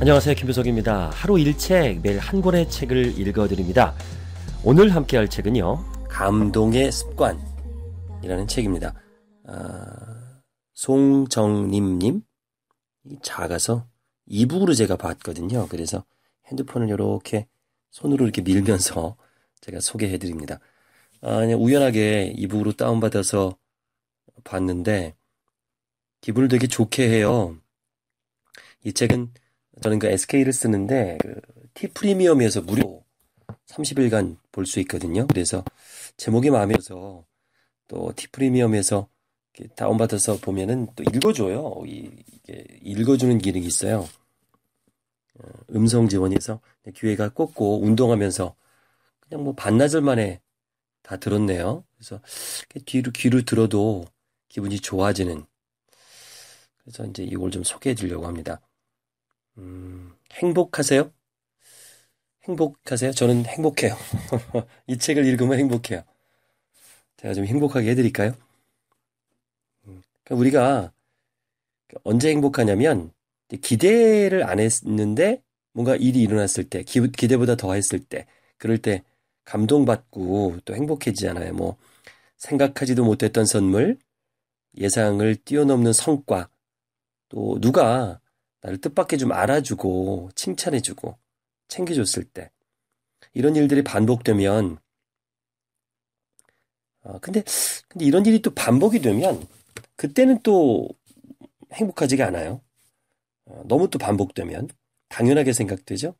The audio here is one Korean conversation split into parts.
안녕하세요. 김효석입니다. 하루 일책 매일 한 권의 책을 읽어드립니다. 오늘 함께 할 책은요. 감동의 습관이라는 책입니다. 아, 송정님님 작아서 이북으로 제가 봤거든요. 그래서 핸드폰을 이렇게 손으로 이렇게 밀면서 제가 소개해드립니다. 아, 그냥 우연하게 이북으로 다운받아서 봤는데 기분을 되게 좋게 해요. 이 책은 저는 그 SK를 쓰는데 그 T 프리미엄에서 무료 30일간 볼 수 있거든요. 그래서 제목이 마음에 들어서 또티 프리미엄에서 다운받아서 보면은 또 읽어줘요. 이, 이게 읽어주는 기능이 있어요. 어, 음성 지원에서 기회가 꽂고 운동하면서 그냥 뭐 반나절 만에 다 들었네요. 그래서 뒤로 귀로 들어도 기분이 좋아지는 그래서 이제 이걸 좀 소개해 드리려고 합니다. 음, 행복하세요? 행복하세요? 저는 행복해요. 이 책을 읽으면 행복해요. 제가 좀 행복하게 해드릴까요? 음, 그러니까 우리가 언제 행복하냐면 기대를 안 했는데 뭔가 일이 일어났을 때 기, 기대보다 더 했을 때 그럴 때 감동받고 또 행복해지잖아요. 뭐 생각하지도 못했던 선물, 예상을 뛰어넘는 성과, 또 누가 나를 뜻밖의 좀 알아주고 칭찬해주고 챙겨줬을 때 이런 일들이 반복되면 아, 근데 근데 이런 일이 또 반복이 되면 그때는 또 행복하지가 않아요. 어, 너무 또 반복되면 당연하게 생각되죠.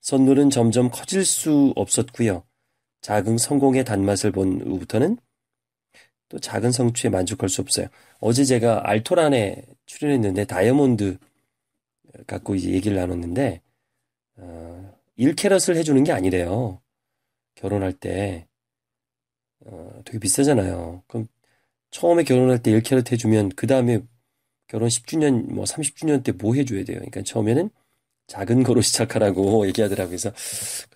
선물은 점점 커질 수 없었고요. 작은 성공의 단맛을 본 후부터는 또 작은 성취에 만족할 수 없어요. 어제 제가 알토란에 출연했는데 다이아몬드 갖고 이제 얘기를 나눴는데 어, 일캐럿을 해주는 게 아니래요. 결혼할 때 어, 되게 비싸잖아요. 그럼 처음에 결혼할 때 1캐럿 해주면 그 다음에 결혼 10주년 뭐 30주년 때 뭐 해줘야 돼요. 그러니까 처음에는 작은 거로 시작하라고 얘기하더라고요. 그래서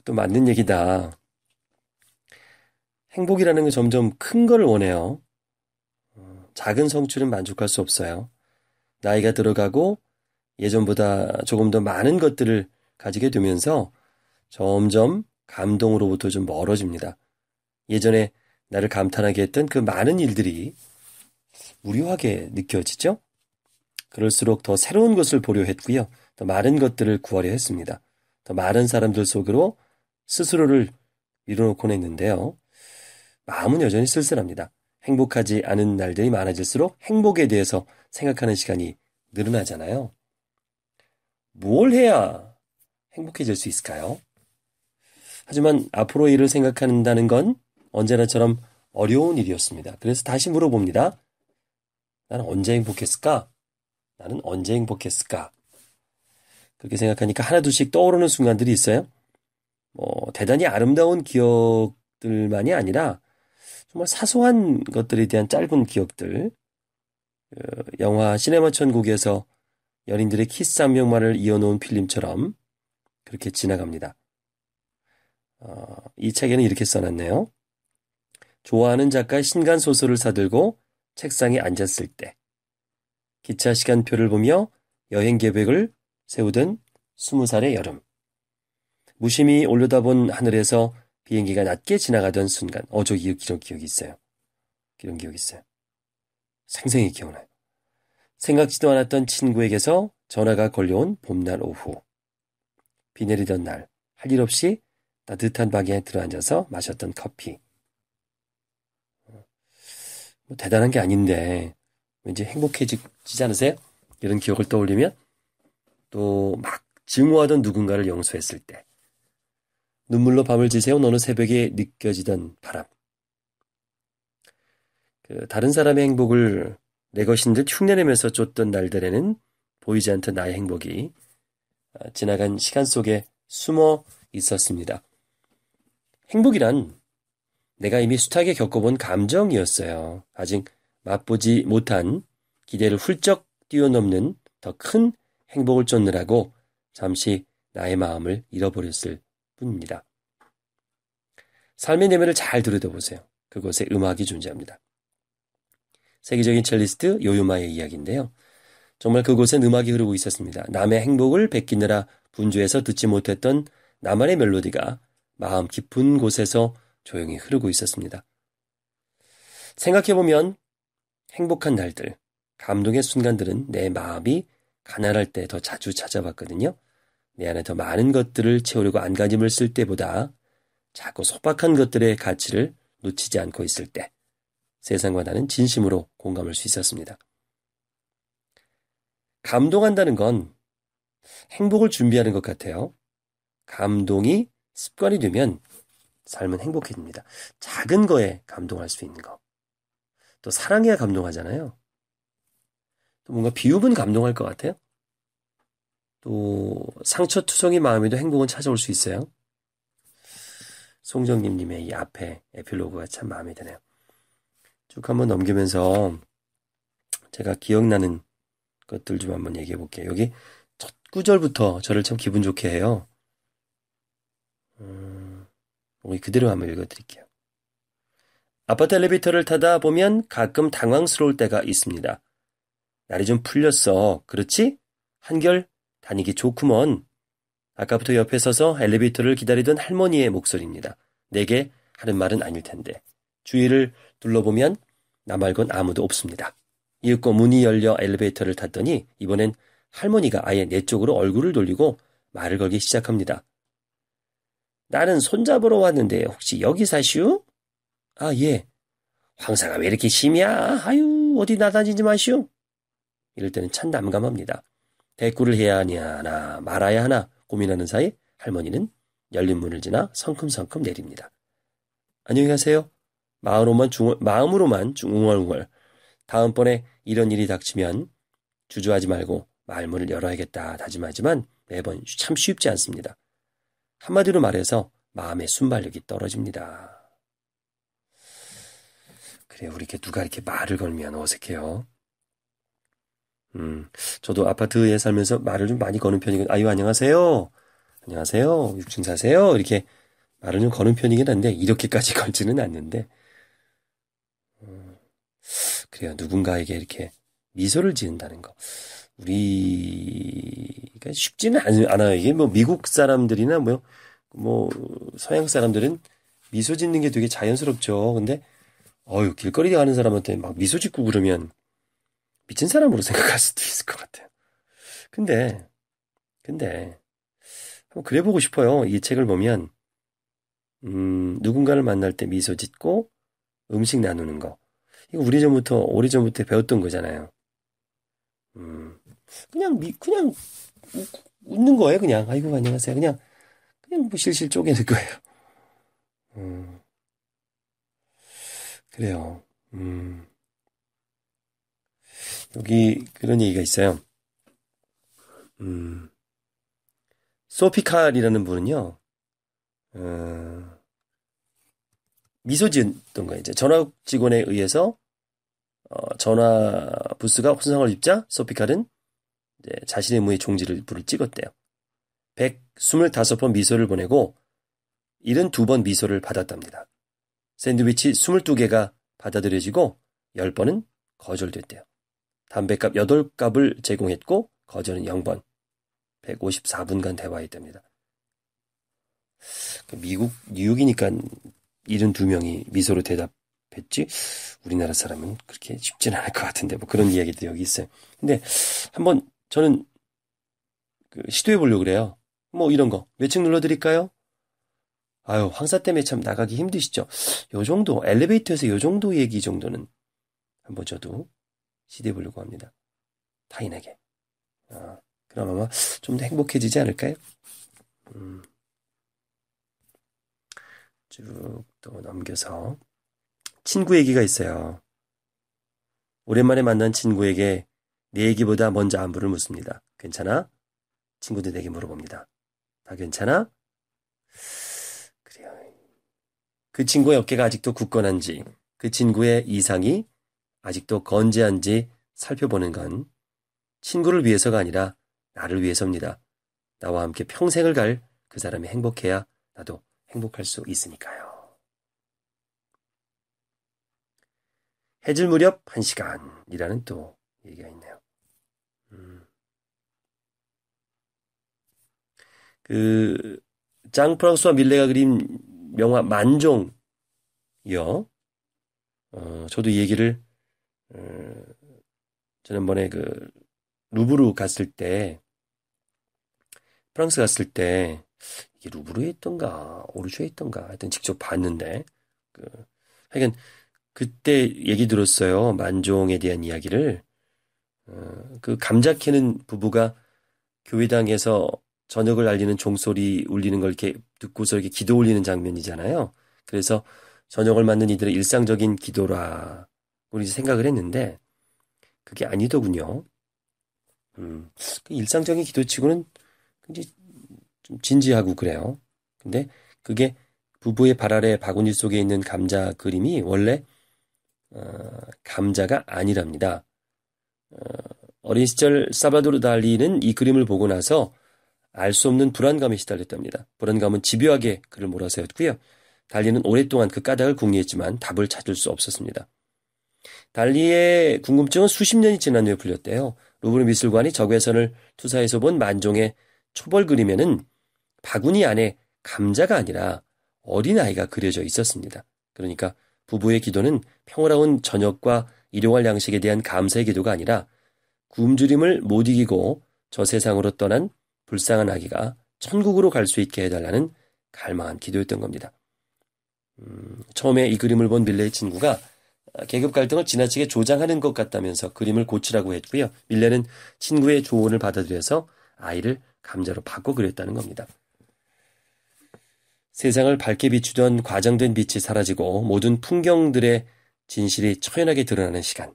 또 맞는 얘기다. 행복이라는 게 점점 큰 거를 원해요. 어, 작은 성취는 만족할 수 없어요. 나이가 들어가고 예전보다 조금 더 많은 것들을 가지게 되면서 점점 감동으로부터 좀 멀어집니다. 예전에 나를 감탄하게 했던 그 많은 일들이 무료하게 느껴지죠? 그럴수록 더 새로운 것을 보려 했고요. 더 많은 것들을 구하려 했습니다. 더 많은 사람들 속으로 스스로를 밀어놓곤 했는데요. 마음은 여전히 쓸쓸합니다. 행복하지 않은 날들이 많아질수록 행복에 대해서 생각하는 시간이 늘어나잖아요. 뭘 해야 행복해질 수 있을까요? 하지만 앞으로 일을 생각한다는 건 언제나처럼 어려운 일이었습니다. 그래서 다시 물어봅니다. 나는 언제 행복했을까? 나는 언제 행복했을까? 그렇게 생각하니까 하나둘씩 떠오르는 순간들이 있어요. 뭐, 대단히 아름다운 기억들만이 아니라 정말 사소한 것들에 대한 짧은 기억들. 그 영화 시네마 천국에서 연인들의 키스 한 명만을 이어놓은 필름처럼 그렇게 지나갑니다. 어, 이 책에는 이렇게 써놨네요. 좋아하는 작가 의 신간 소설을 사들고 책상에 앉았을 때 기차 시간표를 보며 여행 계획을 세우던 스무 살의 여름. 무심히 올려다본 하늘에서 비행기가 낮게 지나가던 순간. 어, 저 기억, 기억이 있어요. 이런 기억이 있어요. 생생히 기억나요. 생각지도 않았던 친구에게서 전화가 걸려온 봄날 오후. 비 내리던 날, 할 일 없이 따뜻한 방에 들어앉아서 마셨던 커피. 뭐 대단한 게 아닌데, 왠지 행복해지지 않으세요? 이런 기억을 떠올리면, 또 막 증오하던 누군가를 용서했을 때, 눈물로 밤을 지새운 어느 새벽에 느껴지던 바람. 그 다른 사람의 행복을 내 것인 듯 흉내내면서 쫓던 날들에는 보이지 않던 나의 행복이 어, 지나간 시간 속에 숨어 있었습니다. 행복이란 내가 이미 숱하게 겪어본 감정이었어요. 아직 맛보지 못한 기대를 훌쩍 뛰어넘는 더 큰 행복을 쫓느라고 잠시 나의 마음을 잃어버렸을 뿐입니다. 삶의 내면을 잘 들여다보세요. 그곳에 음악이 존재합니다. 세계적인 첼리스트 요요마의 이야기인데요. 정말 그곳엔 음악이 흐르고 있었습니다. 남의 행복을 베끼느라 분주해서 듣지 못했던 나만의 멜로디가 마음 깊은 곳에서 조용히 흐르고 있었습니다. 생각해보면 행복한 날들, 감동의 순간들은 내 마음이 가난할 때 더 자주 찾아왔거든요. 내 안에 더 많은 것들을 채우려고 안간힘을 쓸 때보다 자꾸 소박한 것들의 가치를 놓치지 않고 있을 때 세상과 나는 진심으로 공감할 수 있었습니다. 감동한다는 건 행복을 준비하는 것 같아요. 감동이 습관이 되면 삶은 행복해집니다. 작은 거에 감동할 수 있는 거. 또 사랑해야 감동하잖아요. 또 뭔가 비읍은 감동할 것 같아요. 또 상처투성이 마음에도 행복은 찾아올 수 있어요. 송정님님의 이 앞에 에필로그가 참 마음에 드네요. 쭉 한번 넘기면서 제가 기억나는 것들 좀 한번 얘기해 볼게요. 여기 첫 구절부터 저를 참 기분 좋게 해요. 음, 여기 그대로 한번 읽어 드릴게요. 아파트 엘리베이터를 타다 보면 가끔 당황스러울 때가 있습니다. 날이 좀 풀렸어. 그렇지? 한결 다니기 좋구먼. 아까부터 옆에 서서 엘리베이터를 기다리던 할머니의 목소리입니다. 내게 하는 말은 아닐 텐데. 주위를 둘러보면 나 말곤 아무도 없습니다. 이윽고 문이 열려 엘리베이터를 탔더니 이번엔 할머니가 아예 내 쪽으로 얼굴을 돌리고 말을 걸기 시작합니다. 나는 손잡으러 왔는데 혹시 여기 사시오? 아, 예. 황사가 왜 이렇게 심이야? 아유, 어디 나다니지 마시오. 이럴 때는 참 난감합니다. 대꾸를 해야 하냐 하나 말아야 하나 고민하는 사이 할머니는 열린 문을 지나 성큼성큼 내립니다. 안녕히 가세요. 마음으로만 중얼, 마음으로만 중얼중얼. 다음번에 이런 일이 닥치면 주저하지 말고 말문을 열어야겠다 다짐하지만 매번 참 쉽지 않습니다. 한마디로 말해서 마음의 순발력이 떨어집니다. 그래, 우리 이렇게 누가 이렇게 말을 걸면 어색해요. 음, 저도 아파트에 살면서 말을 좀 많이 거는 편이긴 아유, 안녕하세요. 안녕하세요. 6층 사세요. 이렇게 말을 좀 거는 편이긴 한데, 이렇게까지 걸지는 않는데, 그래요. 누군가에게 이렇게 미소를 지은다는 거. 우리 그러니까 쉽지는 않아요. 이게 뭐 미국 사람들이나 뭐, 뭐, 서양 사람들은 미소 짓는 게 되게 자연스럽죠. 근데, 어유 길거리 에 가는 사람한테 막 미소 짓고 그러면 미친 사람으로 생각할 수도 있을 것 같아요. 근데, 근데, 한번 그래보고 싶어요. 이 책을 보면, 음, 누군가를 만날 때 미소 짓고 음식 나누는 거. 이거 우리 전부터 오래전부터 배웠던 거잖아요. 음. 그냥 미, 그냥 웃는 거예요, 그냥. 아이고 안녕하세요. 그냥 그냥 뭐 실실 쪼개는 거예요. 음. 그래요. 음. 여기 그런 얘기가 있어요. 음. 소피칼이라는 분은요. 어. 미소 지었던 거예요. 이제 전화 직원에 의해서 어, 전화 부스가 혼성을 입자 소피칼은 자신의 무의 종지를 불을 찍었대요. 125번 미소를 보내고 72번 미소를 받았답니다. 샌드위치 22개가 받아들여지고 10번은 거절됐대요. 담배값 8값을 제공했고 거절은 0번. 154분간 대화했답니다. 그 미국 뉴욕이니까 이른 두명이 미소로 대답했지 우리나라 사람은 그렇게 쉽진 않을 것 같은데 뭐 그런 이야기도 여기 있어요. 근데 한번 저는 그 시도해 보려고 그래요. 뭐 이런 거 몇 층 눌러 드릴까요? 아유 황사 때문에 참 나가기 힘드시죠. 요 정도 엘리베이터에서 요 정도 얘기 정도는 한번 저도 시도해 보려고 합니다. 타인에게. 아, 그럼 아마 좀 더 행복해지지 않을까요? 음. 쭉또 넘겨서 친구 얘기가 있어요. 오랜만에 만난 친구에게 내 얘기보다 먼저 안부를 묻습니다. 괜찮아? 친구도 내게 물어봅니다. 다 괜찮아? 그래요. 그 친구의 어깨가 아직도 굳건한지, 그 친구의 이상이 아직도 건재한지 살펴보는 건 친구를 위해서가 아니라 나를 위해서입니다. 나와 함께 평생을 갈 그 사람이 행복해야 나도 행복할 수 있으니까요. 해질 무렵 1시간이라는 또 얘기가 있네요. 음. 그, 짱 프랑스와 밀레가 그린 명화 만종이요. 어, 저도 이 얘기를, 어, 지난번에 그, 루브르 갔을 때, 프랑스 갔을 때, 이게 루브르에 있던가 오르쇼에 있던가 하여튼 직접 봤는데 그 하여간 그때 얘기 들었어요 만종에 대한 이야기를 어, 그 감자 캐는 부부가 교회당에서 저녁을 알리는 종소리 울리는 걸 이렇게 듣고서 이렇게 기도 올리는 장면이잖아요. 그래서 저녁을 맞는 이들의 일상적인 기도라 우리 생각을 했는데 그게 아니더군요. 음, 그 일상적인 기도치고는 굉장히 좀 진지하고 그래요. 근데 그게 부부의 발 아래 바구니 속에 있는 감자 그림이 원래 어, 감자가 아니랍니다. 어, 린 시절 사바도르 달리는 이 그림을 보고 나서 알 수 없는 불안감에 시달렸답니다. 불안감은 집요하게 그를 몰아세웠고요. 달리는 오랫동안 그 까닭을 궁리했지만 답을 찾을 수 없었습니다. 달리의 궁금증은 수십 년이 지난 후에 풀렸대요. 루브르 미술관이 적외선을 투사해서 본 만종의 초벌 그림에는 바구니 안에 감자가 아니라 어린아이가 그려져 있었습니다. 그러니까 부부의 기도는 평화로운 저녁과 일용할 양식에 대한 감사의 기도가 아니라 굶주림을 못 이기고 저 세상으로 떠난 불쌍한 아기가 천국으로 갈 수 있게 해달라는 갈망한 기도였던 겁니다. 음, 처음에 이 그림을 본 밀레의 친구가 계급 갈등을 지나치게 조장하는 것 같다면서 그림을 고치라고 했고요. 밀레는 친구의 조언을 받아들여서 아이를 감자로 바꿔 그렸다는 겁니다. 세상을 밝게 비추던 과장된 빛이 사라지고 모든 풍경들의 진실이 처연하게 드러나는 시간.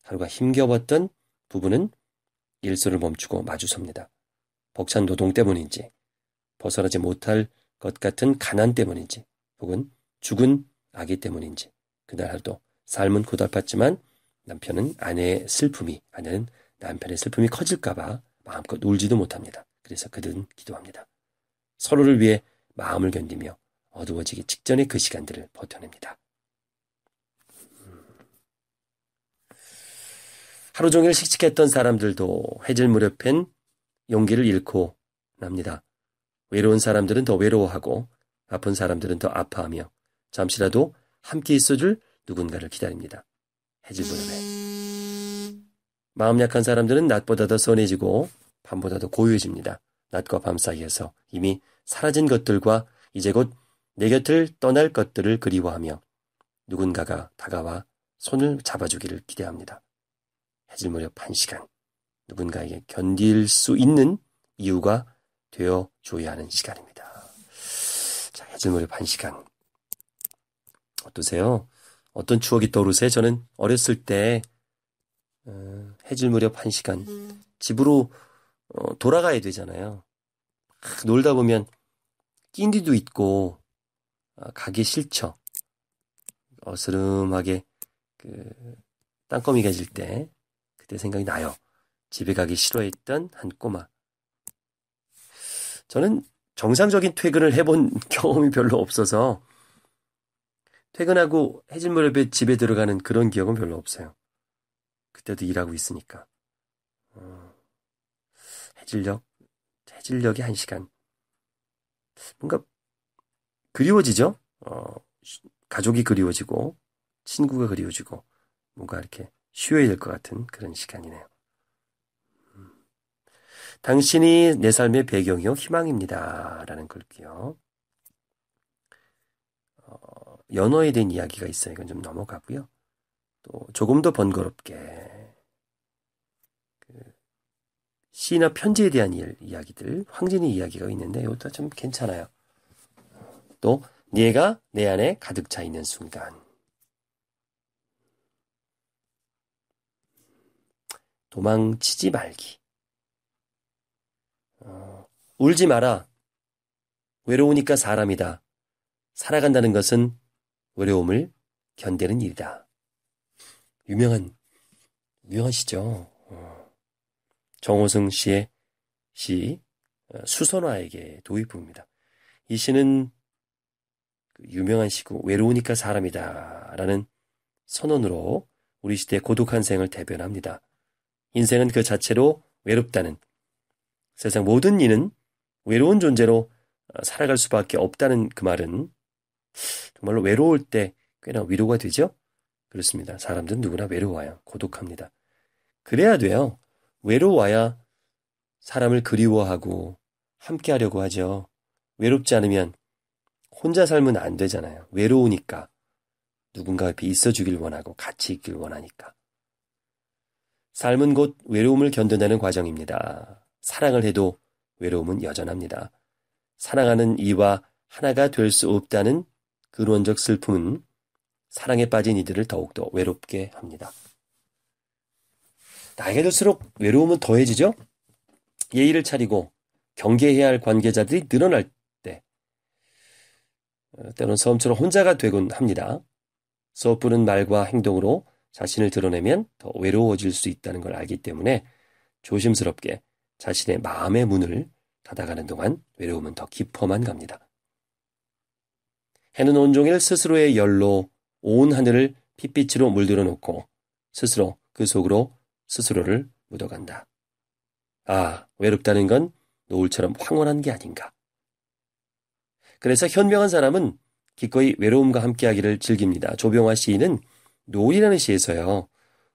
하루가 힘겨웠던 부부는 일소를 멈추고 마주섭니다. 벅찬 노동 때문인지, 벗어나지 못할 것 같은 가난 때문인지, 혹은 죽은 아기 때문인지, 그날 하루도 삶은 고달팠지만 남편은 아내의 슬픔이, 아내는 남편의 슬픔이 커질까봐 마음껏 울지도 못합니다. 그래서 그들은 기도합니다. 서로를 위해 마음을 견디며 어두워지기 직전의 그 시간들을 버텨냅니다. 음. 하루 종일 씩씩했던 사람들도 해질 무렵엔 용기를 잃고 납니다. 외로운 사람들은 더 외로워하고 아픈 사람들은 더 아파하며 잠시라도 함께 있어줄 누군가를 기다립니다. 해질 무렵에. 마음 약한 사람들은 낮보다 더 선해지고 밤보다 더 고요해집니다. 낮과 밤 사이에서 이미 사라진 것들과 이제 곧 내 곁을 떠날 것들을 그리워하며 누군가가 다가와 손을 잡아주기를 기대합니다. 해질 무렵 한 시간 누군가에게 견딜 수 있는 이유가 되어 줘야 하는 시간입니다. 자, 해질 무렵 한 시간 어떠세요? 어떤 추억이 떠오르세요? 저는 어렸을 때 어, 해질 무렵 한 시간 집으로 어, 돌아가야 되잖아요. 아, 놀다 보면 낀디도 있고 어, 가기 싫죠. 어스름하게 그 땅거미가 질 때 그때 생각이 나요. 집에 가기 싫어했던 한 꼬마. 저는 정상적인 퇴근을 해본 경험이 별로 없어서 퇴근하고 해질 무렵에 집에 들어가는 그런 기억은 별로 없어요. 그때도 일하고 있으니까. 어, 해질녘, 해질녘이 한 시간. 뭔가 그리워지죠? 어, 가족이 그리워지고, 친구가 그리워지고, 뭔가 이렇게 쉬어야 될 것 같은 그런 시간이네요. 음. 당신이 내 삶의 배경이요, 희망입니다. 라는 글귀요. 어, 연어에 대한 이야기가 있어요. 이건 좀 넘어가고요. 또 조금 더 번거롭게 시나 편지에 대한 이야기들, 황진이 이야기가 있는데 이것도 좀 괜찮아요. 또 네가 내 안에 가득 차 있는 순간. 도망치지 말기. 어, 울지 마라. 외로우니까 사람이다. 살아간다는 것은 외로움을 견디는 일이다. 유명한, 유명하시죠? 정호승 씨의 시 어, 수선화에게 도입부입니다. 이 시는 그 유명한 시고 외로우니까 사람이다 라는 선언으로 우리 시대 의 고독한 생을 대변합니다. 인생은 그 자체로 외롭다는 세상 모든 이는 외로운 존재로 어, 살아갈 수밖에 없다는 그 말은 정말로 외로울 때 꽤나 위로가 되죠? 그렇습니다. 사람들은 누구나 외로워요. 고독합니다. 그래야 돼요. 외로워야 사람을 그리워하고 함께 하려고 하죠. 외롭지 않으면 혼자 살면 안 되잖아요. 외로우니까. 누군가 옆에 있어주길 원하고 같이 있길 원하니까. 삶은 곧 외로움을 견뎌내는 과정입니다. 사랑을 해도 외로움은 여전합니다. 사랑하는 이와 하나가 될 수 없다는 근원적 슬픔은 사랑에 빠진 이들을 더욱더 외롭게 합니다. 나이가 들수록 외로움은 더해지죠? 예의를 차리고 경계해야 할 관계자들이 늘어날 때, 어, 때로는 섬처럼 혼자가 되곤 합니다. 서부는 말과 행동으로 자신을 드러내면 더 외로워질 수 있다는 걸 알기 때문에 조심스럽게 자신의 마음의 문을 닫아가는 동안 외로움은 더 깊어만 갑니다. 해는 온종일 스스로의 열로 온 하늘을 핏빛으로 물들어 놓고 스스로 그 속으로 스스로를 묻어간다. 아, 외롭다는 건 노을처럼 황홀한 게 아닌가. 그래서 현명한 사람은 기꺼이 외로움과 함께하기를 즐깁니다. 조병화 시인은 노을이라는 시에서요.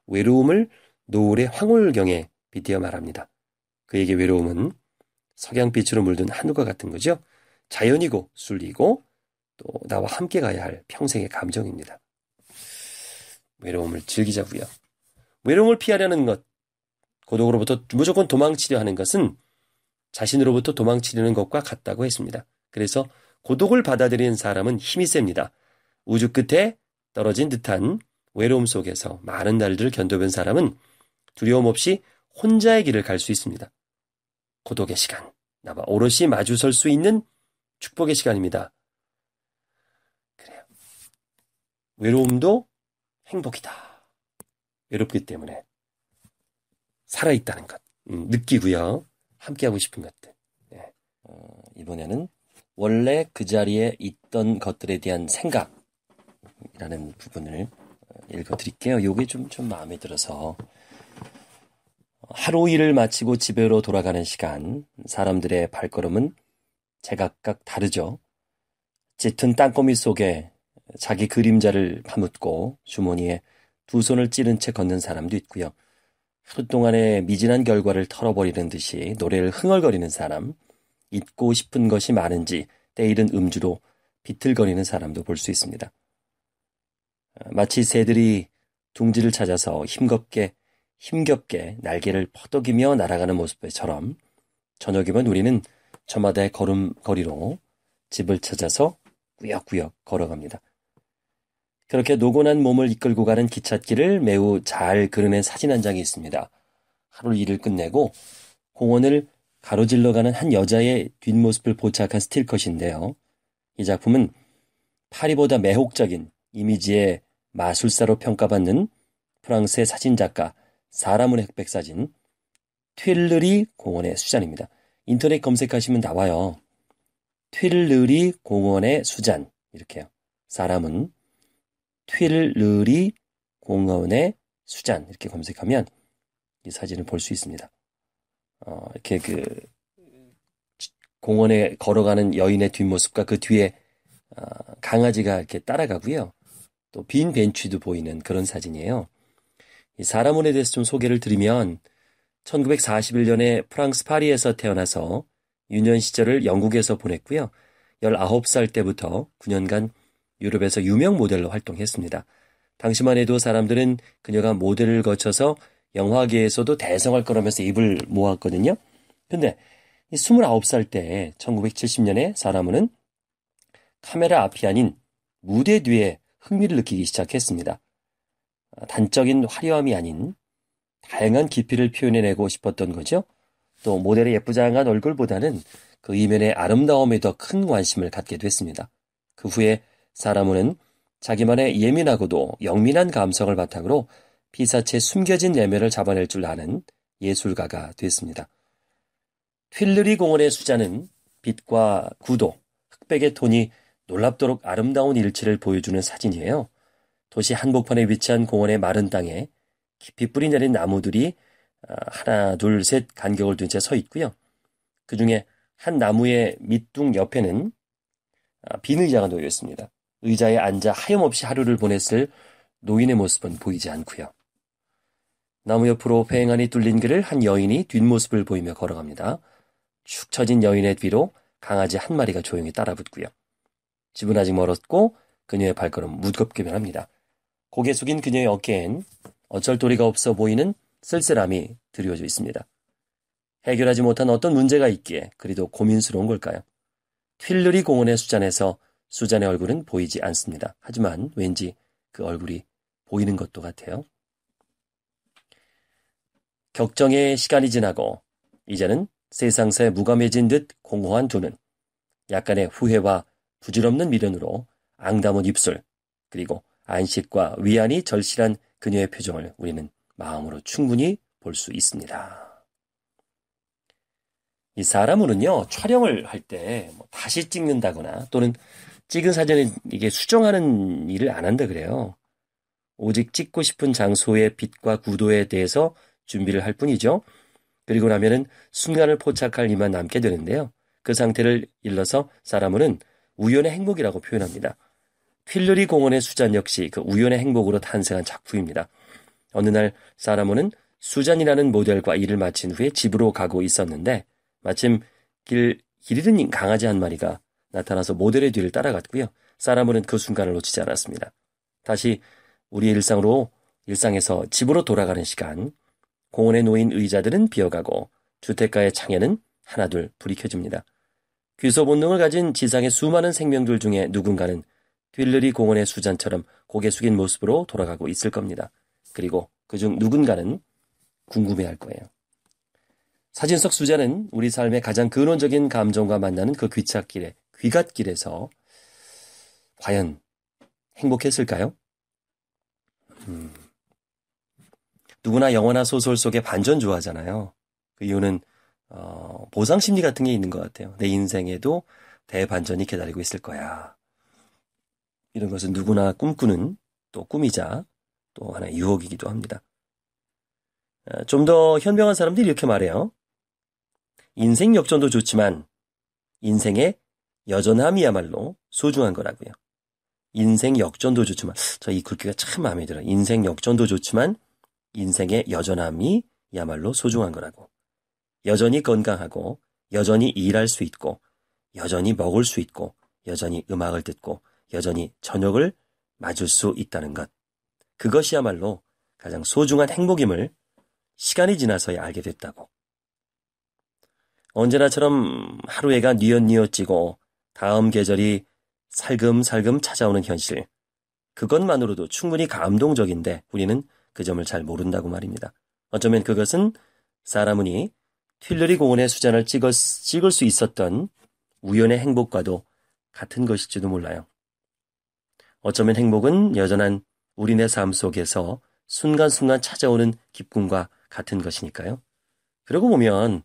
외로움을 노을의 황홀경에 비디어 말합니다. 그에게 외로움은 석양빛으로 물든 한우가 같은 거죠. 자연이고 술리고또 나와 함께 가야 할 평생의 감정입니다. 외로움을 즐기자고요. 외로움을 뭐 피하려는 것, 고독으로부터 무조건 도망치려 하는 것은 자신으로부터 도망치려는 것과 같다고 했습니다. 그래서 고독을 받아들이는 사람은 힘이 셉니다. 우주 끝에 떨어진 듯한 외로움 속에서 많은 날들을 견뎌본 사람은 두려움 없이 혼자의 길을 갈 수 있습니다. 고독의 시간, 나마 오롯이 마주 설수 있는 축복의 시간입니다. 그래요. 외로움도 행복이다. 외롭기 때문에 살아있다는 것 음, 느끼고요. 함께하고 싶은 것들. 네. 어, 이번에는 원래 그 자리에 있던 것들에 대한 생각이라는 부분을 어, 읽어드릴게요. 요게 좀, 좀 마음에 들어서. 하루 일을 마치고 집으로 돌아가는 시간, 사람들의 발걸음은 제각각 다르죠. 짙은 땅거미 속에 자기 그림자를 파묻고 주머니에 두 손을 찌른 채 걷는 사람도 있고요. 하루 동안의 미진한 결과를 털어버리는 듯이 노래를 흥얼거리는 사람, 잊고 싶은 것이 많은지 때이른 음주로 비틀거리는 사람도 볼 수 있습니다. 아, 마치 새들이 둥지를 찾아서 힘겹게, 힘겹게 날개를 퍼덕이며 날아가는 모습처럼 저녁이면 우리는 저마다의 걸음거리로 집을 찾아서 꾸역꾸역 걸어갑니다. 그렇게 노곤한 몸을 이끌고 가는 기찻길을 매우 잘 그려낸 사진 한 장이 있습니다. 하루 일을 끝내고 공원을 가로질러 가는 한 여자의 뒷모습을 포착한 스틸컷인데요. 이 작품은 파리보다 매혹적인 이미지의 마술사로 평가받는 프랑스의 사진작가 사라문 흑백사진 튀르리 공원의 수잔입니다. 인터넷 검색하시면 나와요. 튀르리 공원의 수잔 이렇게요. 사람은 트 퀼르리 공원의 수잔 이렇게 검색하면 이 사진을 볼 수 있습니다. 어, 이렇게 그 공원에 걸어가는 여인의 뒷모습과 그 뒤에 어, 강아지가 이렇게 따라가고요. 또 빈 벤치도 보이는 그런 사진이에요. 이사람운에 대해서 좀 소개를 드리면 1941년에 프랑스 파리에서 태어나서 유년 시절을 영국에서 보냈고요. 19살 때부터 9년간 유럽에서 유명 모델로 활동했습니다. 당시만 해도 사람들은 그녀가 모델을 거쳐서 영화계에서도 대성할 거라면서 입을 모았거든요. 근데 29살 때 1970년에 사람은 카메라 앞이 아닌 무대 뒤에 흥미를 느끼기 시작했습니다. 단적인 화려함이 아닌 다양한 깊이를 표현해내고 싶었던 거죠. 또 모델의 예쁘장한 얼굴보다는 그 이면의 아름다움에 더 큰 관심을 갖게 됐습니다. 그 후에 사람은 자기만의 예민하고도 영민한 감성을 바탕으로 피사체 숨겨진 내면을 잡아낼 줄 아는 예술가가 됐습니다. 퀼러리 공원의 수자는 빛과 구도, 흑백의 톤이 놀랍도록 아름다운 일치를 보여주는 사진이에요. 도시 한복판에 위치한 공원의 마른 땅에 깊이 뿌리 내린 나무들이 어, 하나, 둘, 셋 간격을 둔 채 서 있고요. 그 중에 한 나무의 밑둥 옆에는 아, 비늘자가 놓여 있습니다. 의자에 앉아 하염없이 하루를 보냈을 노인의 모습은 보이지 않고요. 나무 옆으로 횡하니 뚫린 길을 한 여인이 뒷모습을 보이며 걸어갑니다. 축 처진 여인의 뒤로 강아지 한 마리가 조용히 따라붙고요. 집은 아직 멀었고 그녀의 발걸음 무겁게 변합니다. 고개 숙인 그녀의 어깨엔 어쩔 도리가 없어 보이는 쓸쓸함이 드리워져 있습니다. 해결하지 못한 어떤 문제가 있기에 그리도 고민스러운 걸까요? 퀼러리 공원의 수잔에서 수잔의 얼굴은 보이지 않습니다. 하지만 왠지 그 얼굴이 보이는 것도 같아요. 격정의 시간이 지나고 이제는 세상사에 무감해진 듯 공허한 두는 약간의 후회와 부질없는 미련으로 앙담은 입술 그리고 안식과 위안이 절실한 그녀의 표정을 우리는 마음으로 충분히 볼 수 있습니다. 이 사람으로는요 촬영을 할때 뭐 다시 찍는다거나 또는 찍은 사진을 이게 수정하는 일을 안 한다 그래요. 오직 찍고 싶은 장소의 빛과 구도에 대해서 준비를 할 뿐이죠. 그리고 나면은 순간을 포착할 일만 남게 되는데요. 그 상태를 일러서 사람은 우연의 행복이라고 표현합니다. 필러리 공원의 수잔 역시 그 우연의 행복으로 탄생한 작품입니다. 어느 날 사람은 수잔이라는 모델과 일을 마친 후에 집으로 가고 있었는데 마침 길, 길 잃은 강아지 한 마리가 나타나서 모델의 뒤를 따라갔고요. 사람은 그 순간을 놓치지 않았습니다. 다시 우리의 일상으로 일상에서 집으로 돌아가는 시간, 공원에 놓인 의자들은 비어가고 주택가의 창에는 하나둘 불이 켜집니다. 귀소 본능을 가진 지상의 수많은 생명들 중에 누군가는 뒨르리 공원의 수잔처럼 고개 숙인 모습으로 돌아가고 있을 겁니다. 그리고 그 중 누군가는 궁금해할 거예요. 사진 속 수잔은 우리 삶의 가장 근원적인 감정과 만나는 그 귀착길에 귀갓길에서 과연 행복했을까요? 음. 누구나 영화나 소설 속에 반전 좋아하잖아요. 그 이유는 어, 보상 심리 같은 게 있는 것 같아요. 내 인생에도 대반전이 기다리고 있을 거야. 이런 것은 누구나 꿈꾸는 또 꿈이자 또 하나의 유혹이기도 합니다. 어, 좀더 현명한 사람들이 이렇게 말해요. 인생 역전도 좋지만 인생의 여전함이야말로 소중한 거라고요. 인생 역전도 좋지만 저 이 글귀가 참 마음에 들어요. 인생 역전도 좋지만 인생의 여전함이야말로 소중한 거라고. 여전히 건강하고 여전히 일할 수 있고 여전히 먹을 수 있고 여전히 음악을 듣고 여전히 저녁을 맞을 수 있다는 것. 그것이야말로 가장 소중한 행복임을 시간이 지나서야 알게 됐다고. 언제나처럼 하루해가 뉘엿뉘엿지고 다음 계절이 살금살금 찾아오는 현실. 그것만으로도 충분히 감동적인데 우리는 그 점을 잘 모른다고 말입니다. 어쩌면 그것은 사람은이 튤러리 공원의 수잔을 찍을, 찍을 수 있었던 우연의 행복과도 같은 것일지도 몰라요. 어쩌면 행복은 여전한 우리네 삶 속에서 순간순간 찾아오는 기쁨과 같은 것이니까요. 그러고 보면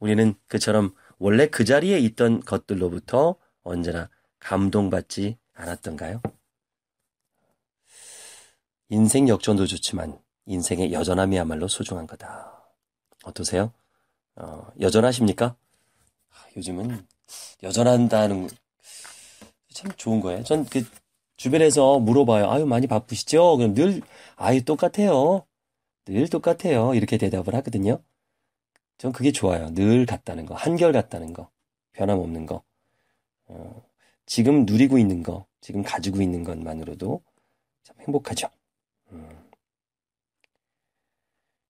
우리는 그처럼 원래 그 자리에 있던 것들로부터 언제나 감동받지 않았던가요? 인생 역전도 좋지만 인생의 여전함이야말로 소중한 거다. 어떠세요? 어, 여전하십니까? 아, 요즘은 여전한다는 참 좋은 거예요. 전그 주변에서 물어봐요. 아유 많이 바쁘시죠? 그럼 늘 아유 똑같아요. 늘 똑같아요. 이렇게 대답을 하거든요. 전 그게 좋아요. 늘 같다는 거, 한결 같다는 거, 변함없는 거. 어, 지금 누리고 있는 거, 지금 가지고 있는 것만으로도 참 행복하죠. 음.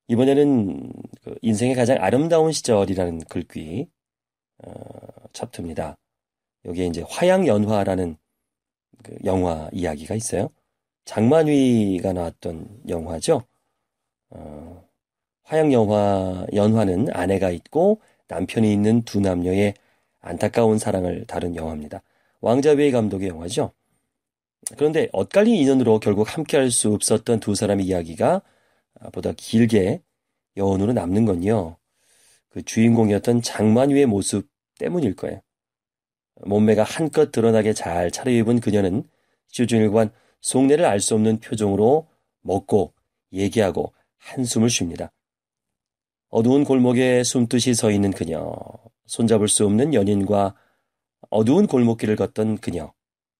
이번에는 그 인생의 가장 아름다운 시절이라는 글귀 어, 챕터입니다. 여기에 이제 화양연화라는 그 영화 이야기가 있어요. 장만위가 나왔던 영화죠. 어, 화양연화, 연화는 아내가 있고 남편이 있는 두 남녀의 안타까운 사랑을 다룬 영화입니다. 왕자웨이 감독의 영화죠. 그런데 엇갈린 인연으로 결국 함께할 수 없었던 두 사람의 이야기가 아, 보다 길게 여운으로 남는 건요. 그 주인공이었던 장만유의 모습 때문일 거예요. 몸매가 한껏 드러나게 잘 차려입은 그녀는 시중일관 속내를 알 수 없는 표정으로 먹고 얘기하고 한숨을 쉽니다. 어두운 골목에 숨듯이 서 있는 그녀. 손잡을 수 없는 연인과 어두운 골목길을 걷던 그녀.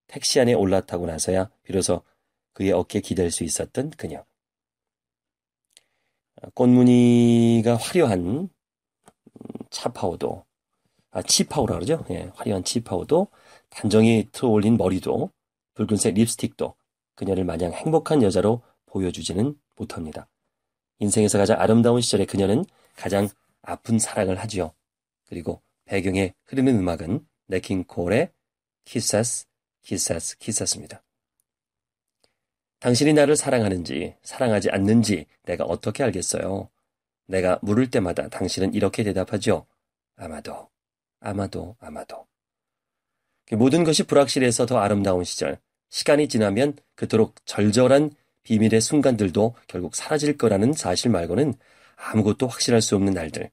택시 안에 올라타고 나서야 비로소 그의 어깨에 기댈 수 있었던 그녀. 꽃무늬가 화려한 음, 차파오도, 아, 치파오라 그러죠? 예, 화려한 치파오도, 단정히 틀어올린 머리도, 붉은색 립스틱도 그녀를 마냥 행복한 여자로 보여주지는 못합니다. 인생에서 가장 아름다운 시절에 그녀는 가장 아픈 사랑을 하지요. 그리고 배경에 흐르는 음악은 네킨 콜의 키사스, 키사스, 키사스입니다. 당신이 나를 사랑하는지 사랑하지 않는지 내가 어떻게 알겠어요? 내가 물을 때마다 당신은 이렇게 대답하죠. 아마도, 아마도, 아마도. 그 모든 것이 불확실해서 더 아름다운 시절, 시간이 지나면 그토록 절절한 비밀의 순간들도 결국 사라질 거라는 사실 말고는 아무것도 확실할 수 없는 날들.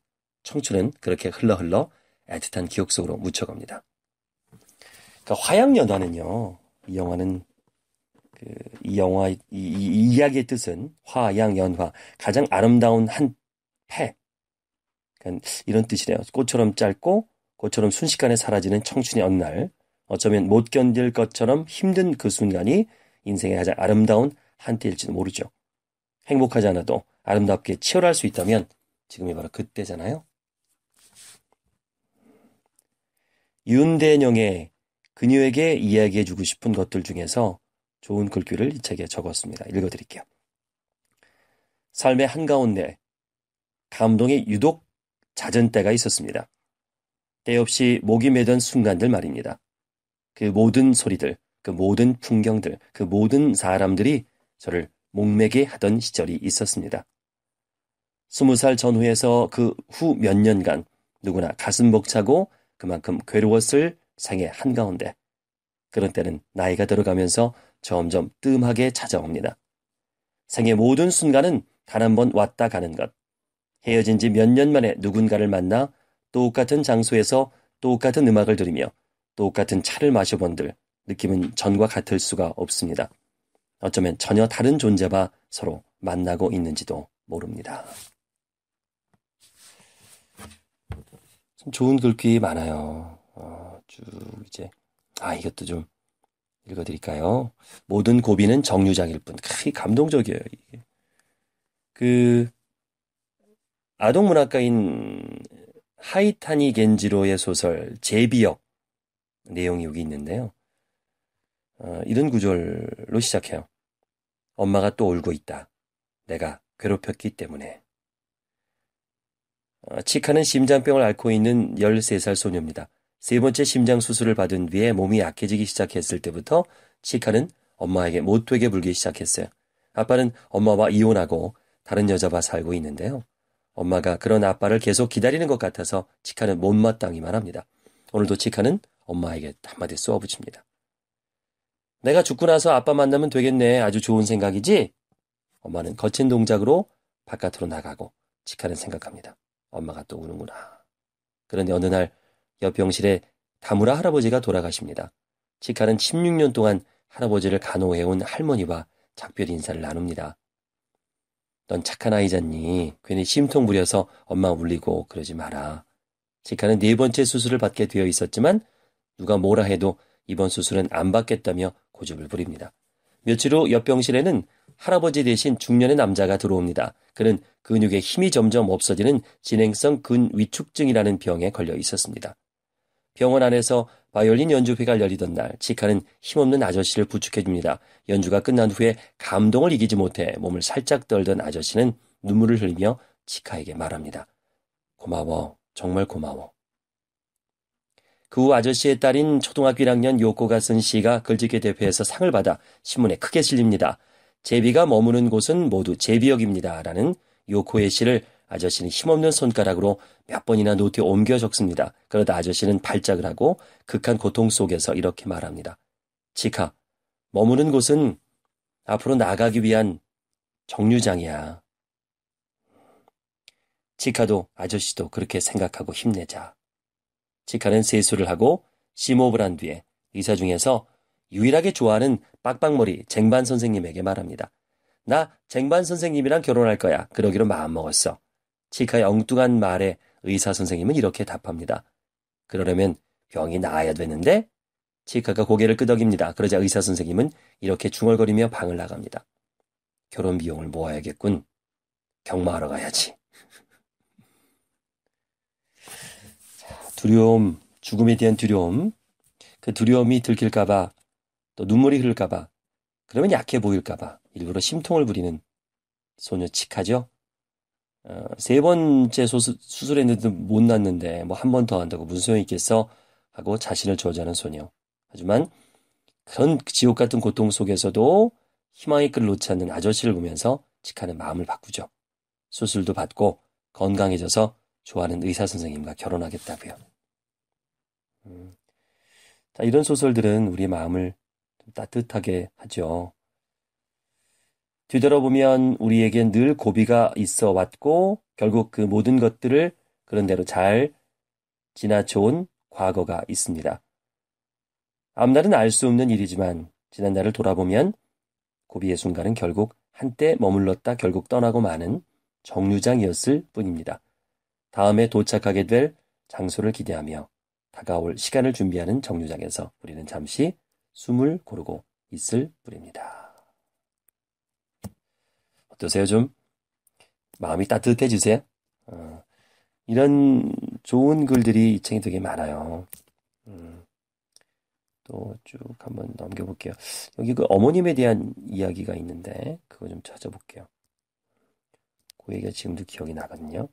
청춘은 그렇게 흘러흘러 애틋한 기억 속으로 묻혀갑니다. 그 그러니까 화양연화는요, 이 영화는 그, 이 영화 이, 이, 이 이야기의 뜻은 화양연화 가장 아름다운 한 패. 그러니까 이런 뜻이네요. 꽃처럼 짧고 꽃처럼 순식간에 사라지는 청춘의 어느 날 어쩌면 못 견딜 것처럼 힘든 그 순간이 인생의 가장 아름다운 한때일지도 모르죠. 행복하지 않아도 아름답게 치열할 수 있다면 지금이 바로 그때잖아요. 윤대영의 그녀에게 이야기해주고 싶은 것들 중에서 좋은 글귀를 이 책에 적었습니다. 읽어드릴게요. 삶의 한가운데 감동의 유독 잦은 때가 있었습니다. 때없이 목이 메던 순간들 말입니다. 그 모든 소리들, 그 모든 풍경들, 그 모든 사람들이 저를 목매게 하던 시절이 있었습니다. 스무 살 전후에서 그 후 몇 년간 누구나 가슴 벅차고 그만큼 괴로웠을 생애 한가운데 그런 때는 나이가 들어가면서 점점 뜸하게 찾아옵니다. 생의 모든 순간은 단 한 번 왔다 가는 것. 헤어진 지 몇 년 만에 누군가를 만나 똑같은 장소에서 똑같은 음악을 들으며 똑같은 차를 마셔본들 느낌은 전과 같을 수가 없습니다. 어쩌면 전혀 다른 존재와 서로 만나고 있는지도 모릅니다. 좋은 글귀 많아요. 어, 쭉 이제 아 이것도 좀 읽어드릴까요? 모든 고비는 정류장일 뿐. 크게 감동적이에요. 이게. 그 아동 문학가인 하이타니 겐지로의 소설 제비역 내용이 여기 있는데요. 어, 이런 구절로 시작해요. 엄마가 또 울고 있다. 내가 괴롭혔기 때문에. 어, 치카는 심장병을 앓고 있는 13살 소녀입니다. 세 번째 심장 수술을 받은 뒤에 몸이 약해지기 시작했을 때부터 치카는 엄마에게 못되게 불기 시작했어요. 아빠는 엄마와 이혼하고 다른 여자와 살고 있는데요. 엄마가 그런 아빠를 계속 기다리는 것 같아서 치카는 못마땅히만 합니다. 오늘도 치카는 엄마에게 한마디 쏘아붙입니다. 내가 죽고 나서 아빠 만나면 되겠네. 아주 좋은 생각이지? 엄마는 거친 동작으로 바깥으로 나가고 치카는 생각합니다. 엄마가 또 우는구나. 그런데 어느 날 옆 병실에 다무라 할아버지가 돌아가십니다. 치카는 16년 동안 할아버지를 간호해온 할머니와 작별 인사를 나눕니다. 넌 착한 아이잖니. 괜히 심통 부려서 엄마 울리고 그러지 마라. 치카는 네 번째 수술을 받게 되어 있었지만 누가 뭐라 해도 이번 수술은 안 받겠다며 고집을 부립니다. 며칠 후 옆병실에는 할아버지 대신 중년의 남자가 들어옵니다. 그는 근육에 힘이 점점 없어지는 진행성 근위축증이라는 병에 걸려 있었습니다. 병원 안에서 바이올린 연주회가 열리던 날, 치카는 힘없는 아저씨를 부축해줍니다. 연주가 끝난 후에 감동을 이기지 못해 몸을 살짝 떨던 아저씨는 눈물을 흘리며 치카에게 말합니다. 고마워. 정말 고마워. 그 후 아저씨의 딸인 초등학교 1학년 요코가 쓴 시가 글짓기 대회에서 상을 받아 신문에 크게 실립니다. 제비가 머무는 곳은 모두 제비역입니다. 라는 요코의 시를 아저씨는 힘없는 손가락으로 몇 번이나 노트에 옮겨 적습니다. 그러다 아저씨는 발작을 하고 극한 고통 속에서 이렇게 말합니다. 치카, 머무는 곳은 앞으로 나가기 위한 정류장이야. 치카도 아저씨도 그렇게 생각하고 힘내자. 치카는 세수를 하고 심호흡을 한 뒤에 의사 중에서 유일하게 좋아하는 빡빡머리 쟁반 선생님에게 말합니다. 나 쟁반 선생님이랑 결혼할 거야. 그러기로 마음먹었어. 치카의 엉뚱한 말에 의사 선생님은 이렇게 답합니다. 그러려면 병이 나아야 되는데? 치카가 고개를 끄덕입니다. 그러자 의사 선생님은 이렇게 중얼거리며 방을 나갑니다. 결혼 비용을 모아야겠군. 경마하러 가야지. 두려움, 죽음에 대한 두려움, 그 두려움이 들킬까봐 또 눈물이 흐를까봐 그러면 약해 보일까봐 일부러 심통을 부리는 소녀 치카죠. 어, 세 번째 수술, 수술했는데도 못 났는데 뭐 한 번 더 한다고 무슨 소용이 있겠어 하고 자신을 저지하는 소녀. 하지만 그런 지옥 같은 고통 속에서도 희망의 끈을 놓지 않는 아저씨를 보면서 치카는 마음을 바꾸죠. 수술도 받고 건강해져서 좋아하는 의사 선생님과 결혼하겠다고요. 음, 이런 소설들은 우리의 마음을 따뜻하게 하죠. 뒤돌아보면 우리에겐 늘 고비가 있어 왔고 결국 그 모든 것들을 그런대로 잘 지나쳐온 과거가 있습니다. 앞날은 알 수 없는 일이지만 지난날을 돌아보면 고비의 순간은 결국 한때 머물렀다 결국 떠나고 마는 정류장이었을 뿐입니다. 다음에 도착하게 될 장소를 기대하며 다가올 시간을 준비하는 정류장에서 우리는 잠시 숨을 고르고 있을 뿐입니다. 어떠세요, 좀? 마음이 따뜻해지세요? 어, 이런 좋은 글들이 이 책에 되게 많아요. 음, 또쭉 한번 넘겨볼게요. 여기 그 어머님에 대한 이야기가 있는데, 그거 좀 찾아볼게요. 그 얘기가 지금도 기억이 나거든요.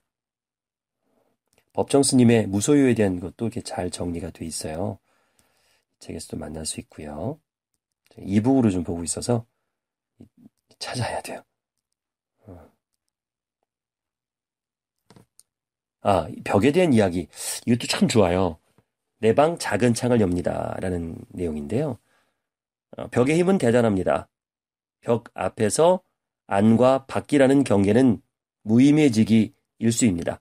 법정 스님의 무소유에 대한 것도 이렇게 잘 정리가 돼 있어요. 책에서도 만날 수 있고요. 이북으로 좀 보고 있어서 찾아야 돼요. 어. 아, 벽에 대한 이야기. 이것도 참 좋아요. 내 방 작은 창을 엽니다. 라는 내용인데요. 어, 벽의 힘은 대단합니다. 벽 앞에서 안과 밖이라는 경계는 무의미해지기 일수입니다.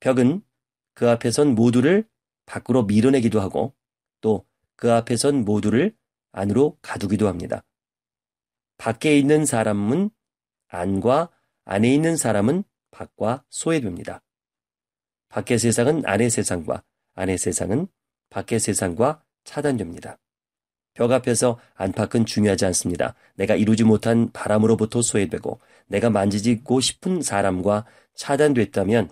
벽은 그 앞에선 모두를 밖으로 밀어내기도 하고 또그 앞에선 모두를 안으로 가두기도 합니다. 밖에 있는 사람은 안과 안에 있는 사람은 밖과 소외됩니다. 밖의 세상은 안의 세상과 안의 세상은 밖의 세상과 차단됩니다. 벽 앞에서 안팎은 중요하지 않습니다. 내가 이루지 못한 바람으로부터 소외되고 내가 만지고 싶은 사람과 차단됐다면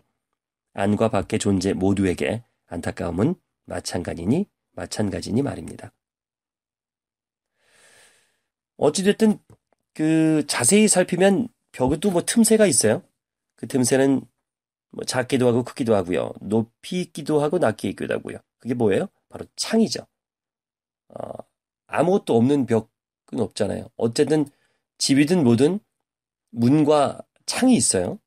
안과 밖의 존재 모두에게 안타까움은 마찬가지니 마찬가지니 말입니다. 어찌됐든 그 자세히 살피면 벽에도 뭐 틈새가 있어요. 그 틈새는 뭐 작기도 하고 크기도 하고요. 높이 있기도 하고 낮게 있기도 하고요. 그게 뭐예요? 바로 창이죠. 어, 아무것도 없는 벽은 없잖아요. 어쨌든 집이든 뭐든 문과 창이 있어요.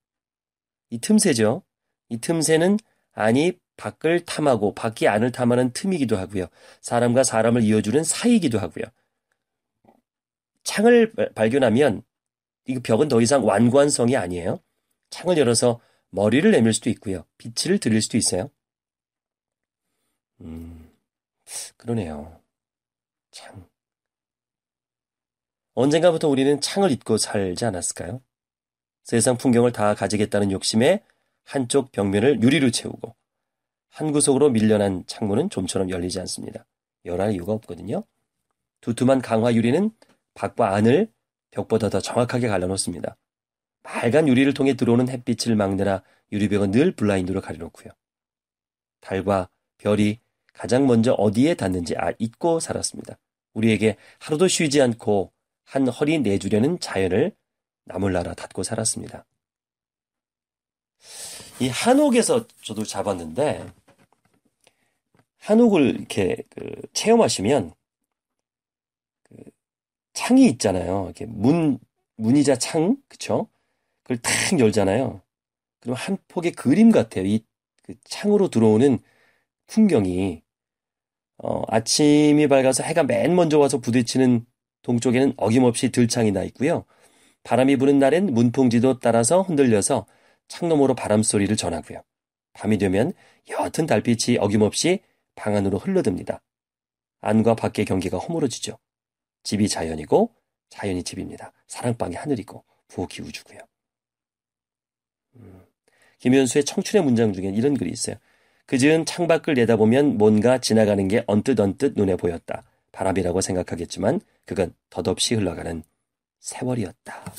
이 틈새죠. 이 틈새는 아니 밖을 탐하고 밖이 안을 탐하는 틈이기도 하고요. 사람과 사람을 이어주는 사이기도 이 하고요. 창을 발견하면 이 벽은 더 이상 완관성이 아니에요. 창을 열어서 머리를 내밀 수도 있고요. 빛을 들일 수도 있어요. 음, 그러네요. 창. 언젠가부터 우리는 창을 잊고 살지 않았을까요? 세상 풍경을 다 가지겠다는 욕심에 한쪽 벽면을 유리로 채우고 한 구석으로 밀려난 창문은 좀처럼 열리지 않습니다. 열할 이유가 없거든요. 두툼한 강화 유리는 밖과 안을 벽보다 더 정확하게 갈라놓습니다. 맑은 유리를 통해 들어오는 햇빛을 막느라 유리벽은 늘 블라인드로 가려놓고요. 달과 별이 가장 먼저 어디에 닿는지 아, 잊고 살았습니다. 우리에게 하루도 쉬지 않고 한 허리 내주려는 자연을 나몰라라 닫고 살았습니다. 이 한옥에서 저도 잡았는데 한옥을 이렇게 그 체험하시면 그 창이 있잖아요. 이렇게 문 문이자 창, 그쵸? 그걸 탁 열잖아요. 그럼 한 폭의 그림 같아요. 이그 창으로 들어오는 풍경이 어, 아침이 밝아서 해가 맨 먼저 와서 부딪히는 동쪽에는 어김없이 들창이 나 있고요. 바람이 부는 날엔 문풍지도 따라서 흔들려서 창너머로 바람 소리를 전하고요. 밤이 되면 옅은 달빛이 어김없이 방 안으로 흘러듭니다. 안과 밖의 경계가 허물어지죠. 집이 자연이고 자연이 집입니다. 사랑방이 하늘이고 부엌이 우주고요. 음. 김현수의 청춘의 문장 중에 이런 글이 있어요. 그즈음 창밖을 내다보면 뭔가 지나가는 게 언뜻 언뜻 눈에 보였다. 바람이라고 생각하겠지만 그건 덧없이 흘러가는 세월이었다.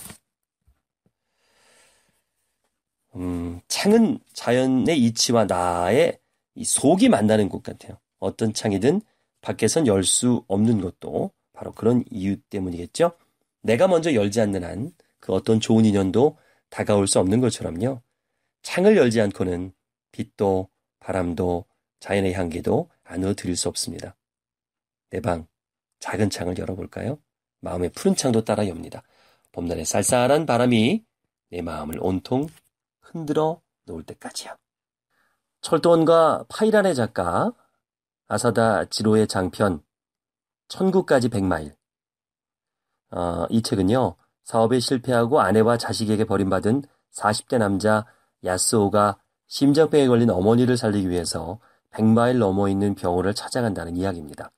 음, 창은 자연의 이치와 나의 이 속이 만나는 곳 같아요. 어떤 창이든 밖에선 열 수 없는 것도 바로 그런 이유 때문이겠죠. 내가 먼저 열지 않는 한 그 어떤 좋은 인연도 다가올 수 없는 것처럼요. 창을 열지 않고는 빛도 바람도 자연의 향기도 안으로 들일 수 없습니다. 내 방, 작은 창을 열어볼까요? 마음의 푸른 창도 따라 엽니다. 봄날의 쌀쌀한 바람이 내 마음을 온통 흔들어 놓을 때까지요. 철도원과 파이란의 작가, 아사다 지로의 장편, 천국까지 100마일. 어, 이 책은요, 사업에 실패하고 아내와 자식에게 버림받은 40대 남자 야스오가 심장병에 걸린 어머니를 살리기 위해서 100마일 넘어 있는 병원을 찾아간다는 이야기입니다.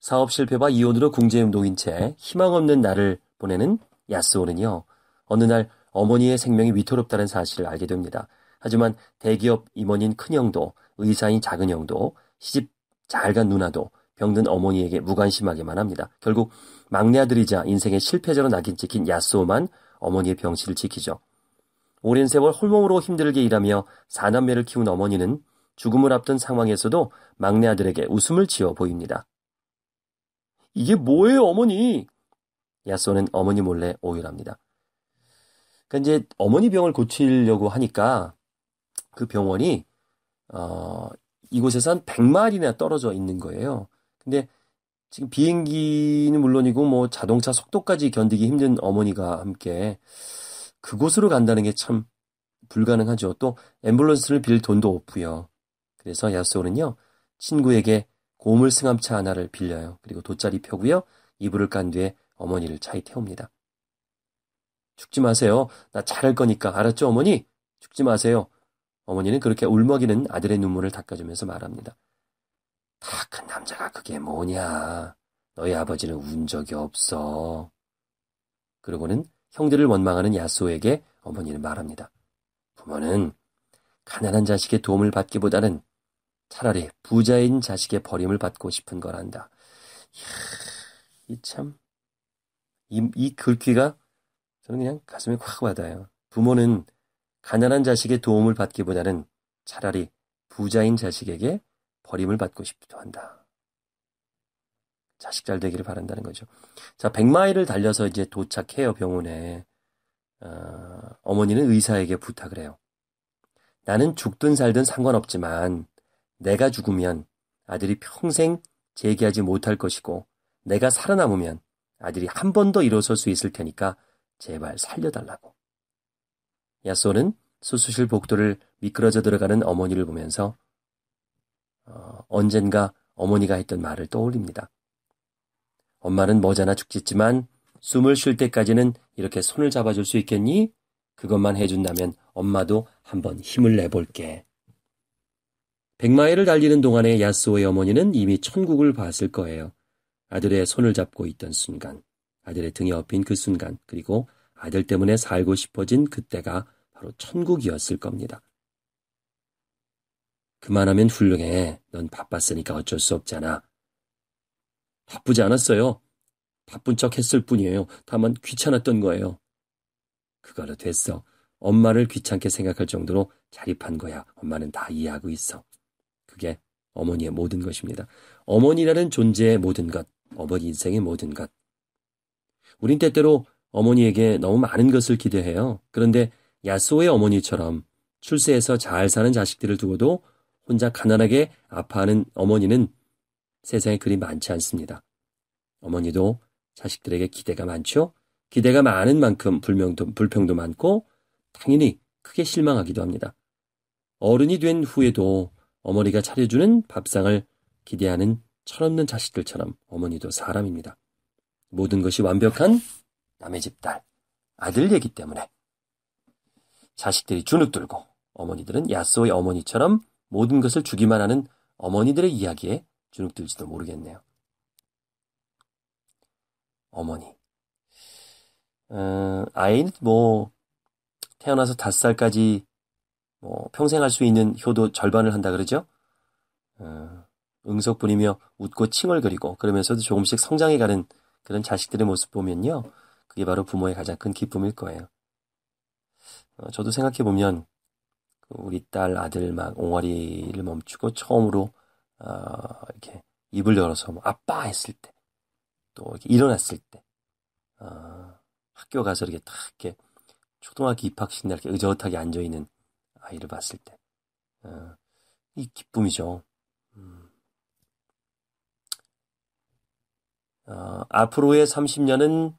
사업 실패와 이혼으로 궁지운동인 채 희망 없는 날을 보내는 야스오는요, 어느 날 어머니의 생명이 위태롭다는 사실을 알게 됩니다. 하지만 대기업 임원인 큰형도 의사인 작은형도 시집 잘 간 누나도 병든 어머니에게 무관심하게만 합니다. 결국 막내 아들이자 인생의 실패자로 낙인 찍힌 야스오만 어머니의 병실을 지키죠. 오랜 세월 홀몸으로 힘들게 일하며 4남매를 키운 어머니는 죽음을 앞둔 상황에서도 막내 아들에게 웃음을 지어 보입니다. 이게 뭐예요, 어머니? 야쏘는 어머니 몰래 오열합니다. 그러니까 이제 어머니 병을 고치려고 하니까 그 병원이 어, 이곳에서 한1 0 0마리나 떨어져 있는 거예요. 근데 지금 비행기는 물론이고 뭐 자동차 속도까지 견디기 힘든 어머니가 함께 그곳으로 간다는 게 참 불가능하죠. 또 앰뷸런스를 빌 돈도 없고요. 그래서 야스오는요. 친구에게 고물 승합차 하나를 빌려요. 그리고 돗자리 펴고요. 이불을 깐 뒤에 어머니를 차에 태웁니다. 죽지 마세요. 나 잘할 거니까. 알았죠, 어머니? 죽지 마세요. 어머니는 그렇게 울먹이는 아들의 눈물을 닦아주면서 말합니다. 다 큰 남자가 그게 뭐냐. 너희 아버지는 운 적이 없어. 그러고는 형들을 원망하는 야수에게 어머니는 말합니다. 부모는 가난한 자식의 도움을 받기보다는 차라리 부자인 자식의 버림을 받고 싶은 거란다. 이야, 이 참, 이, 이 글귀가 저는 그냥 가슴에 확 와닿아요. 부모는 가난한 자식의 도움을 받기보다는 차라리 부자인 자식에게 버림을 받고 싶기도 한다. 자식 잘 되기를 바란다는 거죠. 자, 100마일을 달려서 이제 도착해요, 병원에. 어, 어머니는 의사에게 부탁을 해요. 나는 죽든 살든 상관없지만 내가 죽으면 아들이 평생 재기하지 못할 것이고 내가 살아남으면 아들이 한번도 일어설 수 있을 테니까 제발 살려달라고. 야소는 수수실 복도를 미끄러져 들어가는 어머니를 보면서 어, 언젠가 어머니가 했던 말을 떠올립니다. 엄마는 머자나 죽겠지만 숨을 쉴 때까지는 이렇게 손을 잡아줄 수 있겠니? 그것만 해준다면 엄마도 한번 힘을 내볼게. 백마일을 달리는 동안에 야스오의 어머니는 이미 천국을 봤을 거예요. 아들의 손을 잡고 있던 순간, 아들의 등에 업힌 그 순간, 그리고 아들 때문에 살고 싶어진 그때가 바로 천국이었을 겁니다. 그만하면 훌륭해. 넌 바빴으니까 어쩔 수 없잖아. 바쁘지 않았어요. 바쁜 척 했을 뿐이에요. 다만 귀찮았던 거예요. 그걸로 됐어. 엄마를 귀찮게 생각할 정도로 자립한 거야. 엄마는 다 이해하고 있어. 그게 어머니의 모든 것입니다. 어머니라는 존재의 모든 것, 어머니 인생의 모든 것. 우린 때때로 어머니에게 너무 많은 것을 기대해요. 그런데 야쏘의 어머니처럼 출세해서 잘 사는 자식들을 두고도 혼자 가난하게 아파하는 어머니는 세상에 그리 많지 않습니다. 어머니도 자식들에게 기대가 많죠. 기대가 많은 만큼 불명도, 불평도 많고 당연히 크게 실망하기도 합니다. 어른이 된 후에도 어머니가 차려주는 밥상을 기대하는 철없는 자식들처럼 어머니도 사람입니다. 모든 것이 완벽한 남의 집 딸, 아들 얘기 때문에. 자식들이 주눅 들고 어머니들은 야스오의 어머니처럼 모든 것을 주기만 하는 어머니들의 이야기에 주눅 들지도 모르겠네요. 어머니. 어, 아이는 뭐, 태어나서 다섯 살까지 뭐, 평생 할 수 있는 효도 절반을 한다 그러죠? 어, 응석 부리며 웃고 칭얼거리고 그러면서도 조금씩 성장해가는 그런 자식들의 모습 보면요. 그게 바로 부모의 가장 큰 기쁨일 거예요. 어, 저도 생각해 보면 그 우리 딸 아들 막 옹알이를 멈추고 처음으로 어, 이렇게 입을 열어서 뭐 아빠 했을 때, 또 이렇게 일어났을 때, 어, 학교 가서 이렇게 딱 이렇게 초등학교 입학식 날 이렇게 의젓하게 앉아 있는 아이를 봤을 때, 어, 이 기쁨이죠. 음. 어, 앞으로의 30년은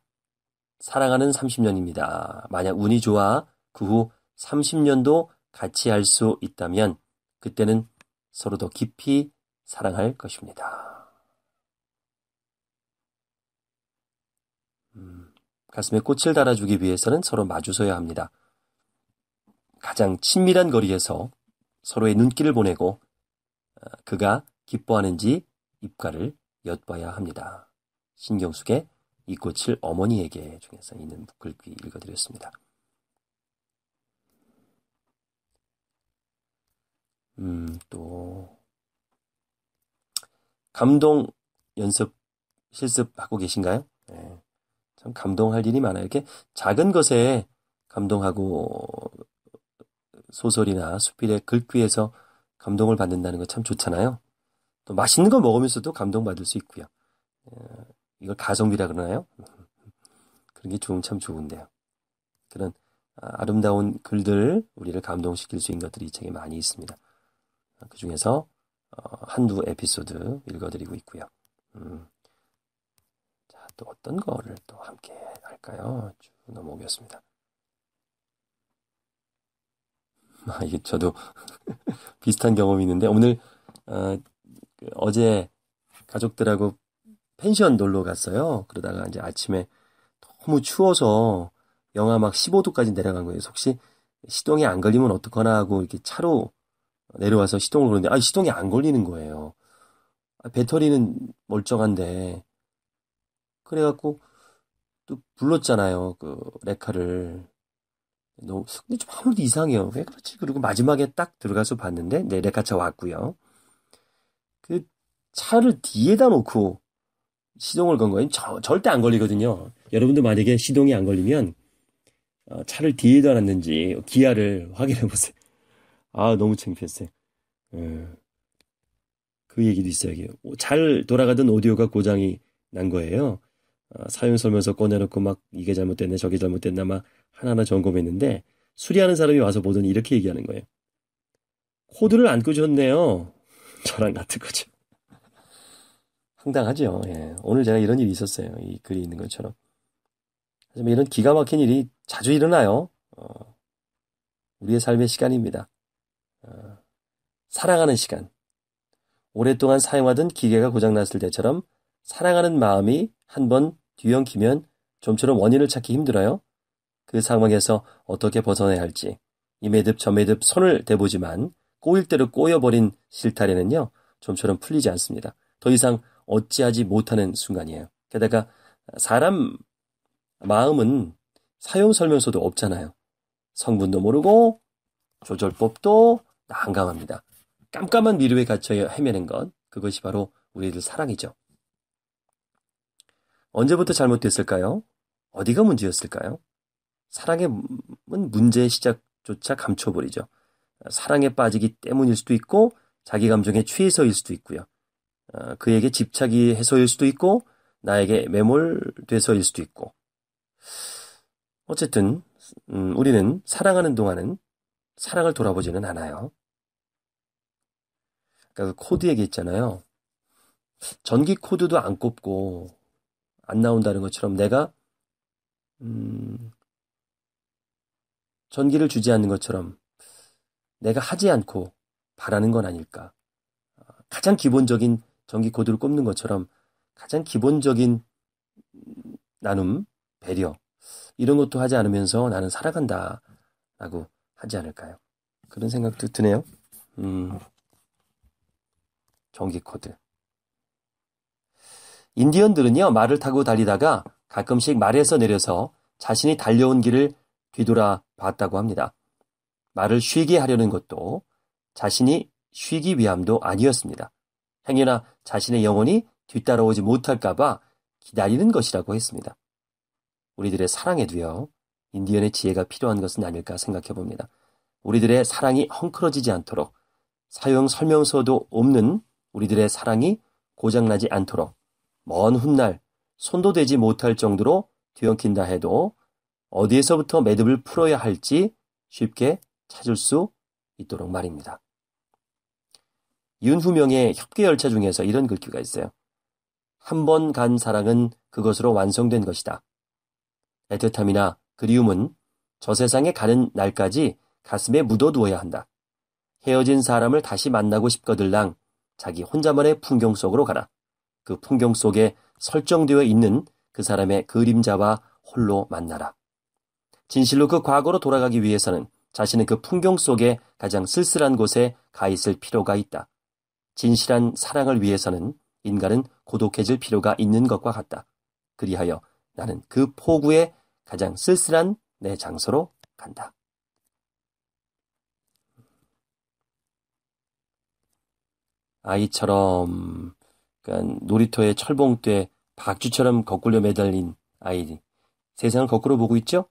사랑하는 30년입니다. 만약 운이 좋아 그 후 30년도 같이 할 수 있다면 그때는 서로 더 깊이 사랑할 것입니다. 음, 가슴에 꽃을 달아주기 위해서는 서로 마주서야 합니다. 가장 친밀한 거리에서 서로의 눈길을 보내고 어, 그가 기뻐하는지 입가를 엿봐야 합니다. 신경숙의 이 꽃을 어머니에게 중에서 있는 글귀 읽어드렸습니다. 음, 또, 감동 연습, 실습하고 계신가요? 네. 참 감동할 일이 많아요. 이렇게 작은 것에 감동하고 소설이나 수필의 글귀에서 감동을 받는다는 거참 좋잖아요. 또 맛있는 거 먹으면서도 감동받을 수 있고요. 예. 이걸 가성비라 그러나요? 그런 게 좋은 참 좋은데요. 그런 아, 아름다운 글들 우리를 감동시킬 수 있는 것들이 이 책에 많이 있습니다. 아, 그 중에서 어, 한두 에피소드 읽어드리고 있고요. 음. 자, 또 어떤 거를 또 함께 할까요? 쭉 넘어오겠습니다. 아, 이게 저도 비슷한 경험이 있는데 오늘 어, 그 제 가족들하고 펜션 놀러 갔어요. 그러다가 이제 아침에 너무 추워서 영하 막 15도까지 내려간 거예요. 혹시 시동이 안 걸리면 어떡하나 하고 이렇게 차로 내려와서 시동을 걸는데 었아 시동이 안 걸리는 거예요. 아, 배터리는 멀쩡한데 그래갖고 또 불렀잖아요. 그 레카를 너무 근데 좀 아무래도 이상해요. 왜 그렇지? 그리고 마지막에 딱 들어가서 봤는데 네 레카차 왔고요. 그 차를 뒤에다 놓고 시동을 건거에 저, 절대 안 걸리거든요. 여러분도 만약에 시동이 안 걸리면 어, 차를 뒤에 달았는지 기아를 확인해 보세요. 아 너무 창피했어요. 예. 그 얘기도 있어요. 이게. 잘 돌아가던 오디오가 고장이 난 거예요. 어, 사용 설명서 꺼내놓고 막 이게 잘못됐네 저게 잘못됐나 막 하나하나 점검했는데 수리하는 사람이 와서 보더니 이렇게 얘기하는 거예요. 코드를 안 끄셨네요. 저랑 같은 거죠. 황당하죠. 예. 오늘 제가 이런 일이 있었어요. 이 글이 있는 것처럼. 하지만 이런 기가 막힌 일이 자주 일어나요. 어, 우리의 삶의 시간입니다. 어, 사랑하는 시간. 오랫동안 사용하던 기계가 고장났을 때처럼 사랑하는 마음이 한 번 뒤엉키면 좀처럼 원인을 찾기 힘들어요. 그 상황에서 어떻게 벗어나야 할지 이 매듭 저 매듭 손을 대보지만 꼬일 대로 꼬여버린 실타래는요 좀처럼 풀리지 않습니다. 더 이상 어찌하지 못하는 순간이에요. 게다가 사람 마음은 사용 설명서도 없잖아요. 성분도 모르고 조절법도 난감합니다. 깜깜한 미루에 갇혀 헤매는 것, 그것이 바로 우리들 사랑이죠. 언제부터 잘못됐을까요? 어디가 문제였을까요? 사랑의 문제의 시작조차 감춰버리죠. 사랑에 빠지기 때문일 수도 있고, 자기 감정에 취해서일 수도 있고요. 어, 그에게 집착이 해서일 수도 있고 나에게 매몰돼서일 수도 있고 어쨌든 음, 우리는 사랑하는 동안은 사랑을 돌아보지는 않아요. 그까그 그러니까 코드 얘기했잖아요. 전기 코드도 안 꼽고 안 나온다는 것처럼 내가 음, 전기를 주지 않는 것처럼 내가 하지 않고 바라는 건 아닐까. 가장 기본적인 전기 코드를 꼽는 것처럼 가장 기본적인 나눔, 배려 이런 것도 하지 않으면서 나는 살아간다라고 하지 않을까요? 그런 생각도 드네요. 음, 전기 코드. 인디언들은요 말을 타고 달리다가 가끔씩 말에서 내려서 자신이 달려온 길을 뒤돌아 봤다고 합니다. 말을 쉬게 하려는 것도 자신이 쉬기 위함도 아니었습니다. 행여나 자신의 영혼이 뒤따라오지 못할까봐 기다리는 것이라고 했습니다. 우리들의 사랑에도요, 인디언의 지혜가 필요한 것은 아닐까 생각해 봅니다. 우리들의 사랑이 헝클어지지 않도록 사용 설명서도 없는 우리들의 사랑이 고장나지 않도록 먼 훗날 손도 대지 못할 정도로 뒤엉킨다 해도 어디에서부터 매듭을 풀어야 할지 쉽게 찾을 수 있도록 말입니다. 윤후명의 협계 열차 중에서 이런 글귀가 있어요. 한 번 간 사랑은 그것으로 완성된 것이다. 애틋함이나 그리움은 저 세상에 가는 날까지 가슴에 묻어두어야 한다. 헤어진 사람을 다시 만나고 싶거들랑 자기 혼자만의 풍경 속으로 가라. 그 풍경 속에 설정되어 있는 그 사람의 그림자와 홀로 만나라. 진실로 그 과거로 돌아가기 위해서는 자신은 그 풍경 속에 가장 쓸쓸한 곳에 가 있을 필요가 있다. 진실한 사랑을 위해서는 인간은 고독해질 필요가 있는 것과 같다. 그리하여 나는 그 포구에 가장 쓸쓸한 내 장소로 간다. 아이처럼 그러니까 놀이터의 철봉대 박쥐처럼 거꾸로 매달린 아이 세상을 거꾸로 보고 있죠?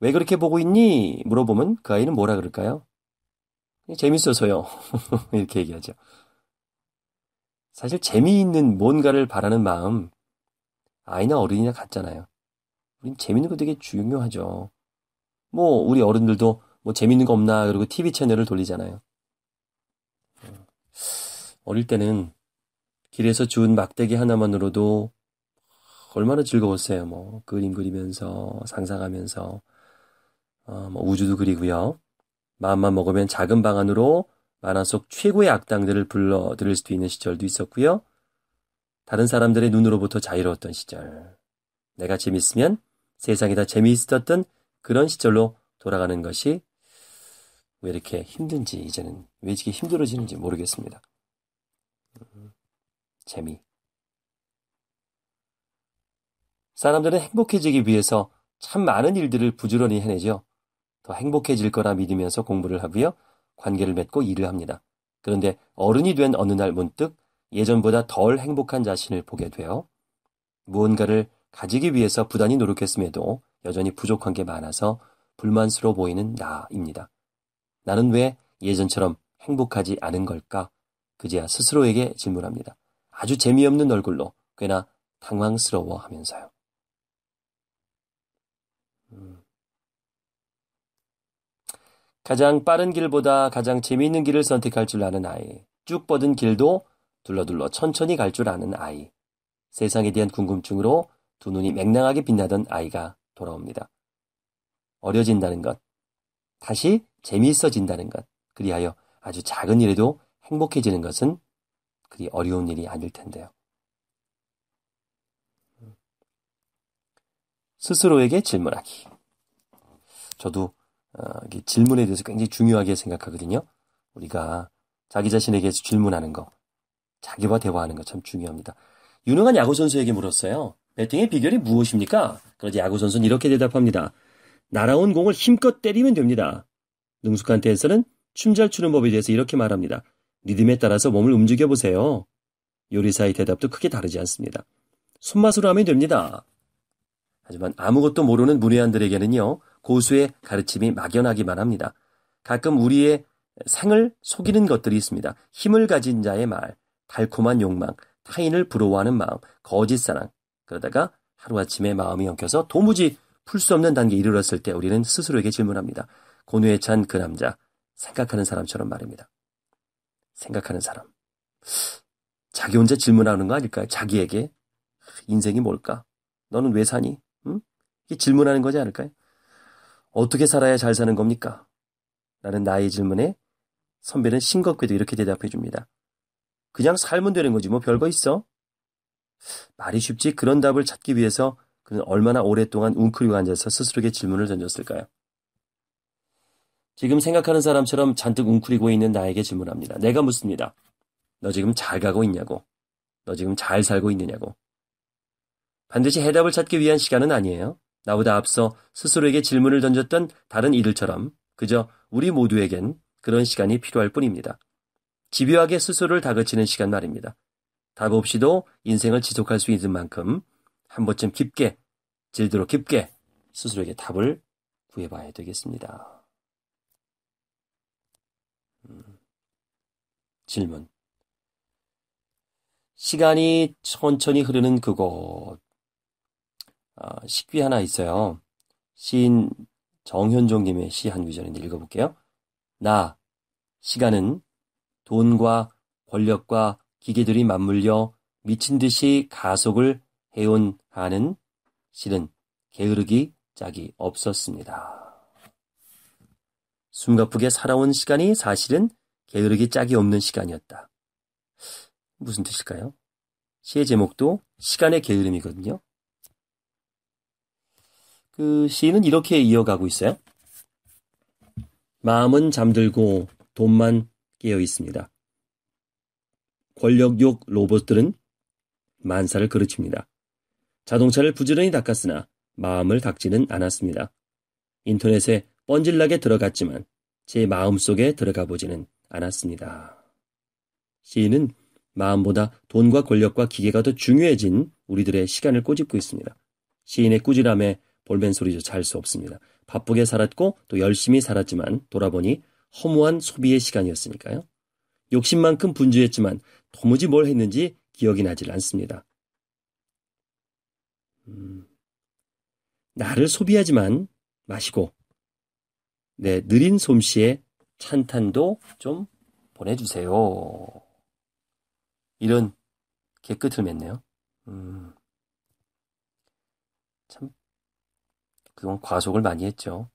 왜 그렇게 보고 있니? 물어보면 그 아이는 뭐라 그럴까요? 재밌어서요. 이렇게 얘기하죠. 사실 재미있는 뭔가를 바라는 마음, 아이나 어른이나 같잖아요. 우린 재미있는거 되게 중요하죠. 뭐, 우리 어른들도 뭐재있는거 없나, 그리고 TV 채널을 돌리잖아요. 어, 어릴 때는 길에서 주운 막대기 하나만으로도 얼마나 즐거웠어요. 뭐, 그림 그리면서, 상상하면서, 어, 뭐 우주도 그리고요. 마음만 먹으면 작은 방 안으로 만화 속 최고의 악당들을 불러들일 수도 있는 시절도 있었고요. 다른 사람들의 눈으로부터 자유로웠던 시절. 내가 재밌으면 세상이 다 재미있었던 그런 시절로 돌아가는 것이 왜 이렇게 힘든지 이제는 왜 이렇게 힘들어지는지 모르겠습니다. 재미. 사람들은 행복해지기 위해서 참 많은 일들을 부지런히 해내죠. 더 행복해질 거라 믿으면서 공부를 하고요. 관계를 맺고 일을 합니다. 그런데 어른이 된 어느 날 문득 예전보다 덜 행복한 자신을 보게 되어 무언가를 가지기 위해서 부단히 노력했음에도 여전히 부족한 게 많아서 불만스러워 보이는 나입니다. 나는 왜 예전처럼 행복하지 않은 걸까? 그제야 스스로에게 질문합니다. 아주 재미없는 얼굴로 꽤나 당황스러워 하면서요. 가장 빠른 길보다 가장 재미있는 길을 선택할 줄 아는 아이. 쭉 뻗은 길도 둘러둘러 천천히 갈 줄 아는 아이. 세상에 대한 궁금증으로 두 눈이 맹랑하게 빛나던 아이가 돌아옵니다. 어려진다는 것, 다시 재미있어진다는 것, 그리하여 아주 작은 일에도 행복해지는 것은 그리 어려운 일이 아닐 텐데요. 스스로에게 질문하기. 저도 어, 질문에 대해서 굉장히 중요하게 생각하거든요. 우리가 자기 자신에게 질문하는 거, 자기와 대화하는 거 참 중요합니다. 유능한 야구 선수에게 물었어요. 배팅의 비결이 무엇입니까? 그러자 야구 선수는 이렇게 대답합니다. 날아온 공을 힘껏 때리면 됩니다. 능숙한 테서는춤 잘 추는 법에 대해서 이렇게 말합니다. 리듬에 따라서 몸을 움직여 보세요. 요리사의 대답도 크게 다르지 않습니다. 손맛으로 하면 됩니다. 하지만 아무것도 모르는 문외한들에게는요 고수의 가르침이 막연하기만 합니다. 가끔 우리의 생을 속이는 것들이 있습니다. 힘을 가진 자의 말, 달콤한 욕망, 타인을 부러워하는 마음, 거짓 사랑. 그러다가 하루아침에 마음이 엉켜서 도무지 풀 수 없는 단계에 이르렀을 때 우리는 스스로에게 질문합니다. 고뇌에 찬 그 남자, 생각하는 사람처럼 말입니다. 생각하는 사람. 자기 혼자 질문하는 거 아닐까요? 자기에게. 인생이 뭘까? 너는 왜 사니? 응? 이게 질문하는 거지 않을까요? 어떻게 살아야 잘 사는 겁니까? 라는 나의 질문에 선배는 싱겁게도 이렇게 대답해 줍니다. 그냥 살면 되는 거지 뭐 별거 있어? 말이 쉽지 그런 답을 찾기 위해서 그는 얼마나 오랫동안 웅크리고 앉아서 스스로에게 질문을 던졌을까요? 지금 생각하는 사람처럼 잔뜩 웅크리고 있는 나에게 질문합니다. 내가 묻습니다. 너 지금 잘 가고 있냐고. 너 지금 잘 살고 있느냐고. 반드시 해답을 찾기 위한 시간은 아니에요. 나보다 앞서 스스로에게 질문을 던졌던 다른 이들처럼 그저 우리 모두에겐 그런 시간이 필요할 뿐입니다. 집요하게 스스로를 다그치는 시간 말입니다. 답 없이도 인생을 지속할 수 있는 만큼 한 번쯤 깊게, 질도록 깊게 스스로에게 답을 구해봐야 되겠습니다. 음, 질문. 시간이 천천히 흐르는 그곳. 어, 식비 하나 있어요. 시인 정현종님의 시 한구전인데 읽어볼게요. 나, 시간은 돈과 권력과 기계들이 맞물려 미친 듯이 가속을 해온 하는 실은 게으르기 짝이 없었습니다. 숨가쁘게 살아온 시간이 사실은 게으르기 짝이 없는 시간이었다. 무슨 뜻일까요? 시의 제목도 시간의 게으름이거든요. 그 시는 이렇게 이어가고 있어요. 마음은 잠들고 돈만 깨어 있습니다. 권력욕 로봇들은 만사를 그르칩니다. 자동차를 부지런히 닦았으나 마음을 닦지는 않았습니다. 인터넷에 뻔질나게 들어갔지만 제 마음 속에 들어가 보지는 않았습니다. 시인은 마음보다 돈과 권력과 기계가 더 중요해진 우리들의 시간을 꼬집고 있습니다. 시인의 꾸지람에 올벤 소리조차 할 수 없습니다. 바쁘게 살았고 또 열심히 살았지만 돌아보니 허무한 소비의 시간이었으니까요. 욕심만큼 분주했지만 도무지 뭘 했는지 기억이 나질 않습니다. 음, 나를 소비하지만 마시고 네, 느린 솜씨에 찬탄도 좀 보내주세요. 이런 깨끗을 맺네요. 음, 참 그건 과속을 많이 했죠.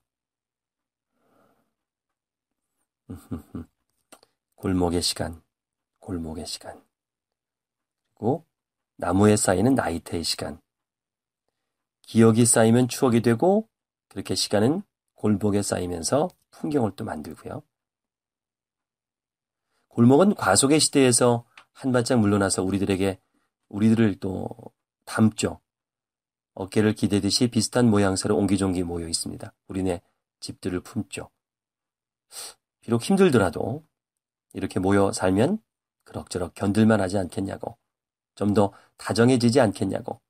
골목의 시간, 골목의 시간. 그리고 나무에 쌓이는 나이테의 시간. 기억이 쌓이면 추억이 되고 그렇게 시간은 골목에 쌓이면서 풍경을 또 만들고요. 골목은 과속의 시대에서 한발짝 물러나서 우리들에게 우리들을 또 담죠. 어깨를 기대듯이 비슷한 모양새로 옹기종기 모여 있습니다. 우리네 집들을 품죠. 비록 힘들더라도 이렇게 모여 살면 그럭저럭 견딜만 하지 않겠냐고, 좀 더 다정해지지 않겠냐고,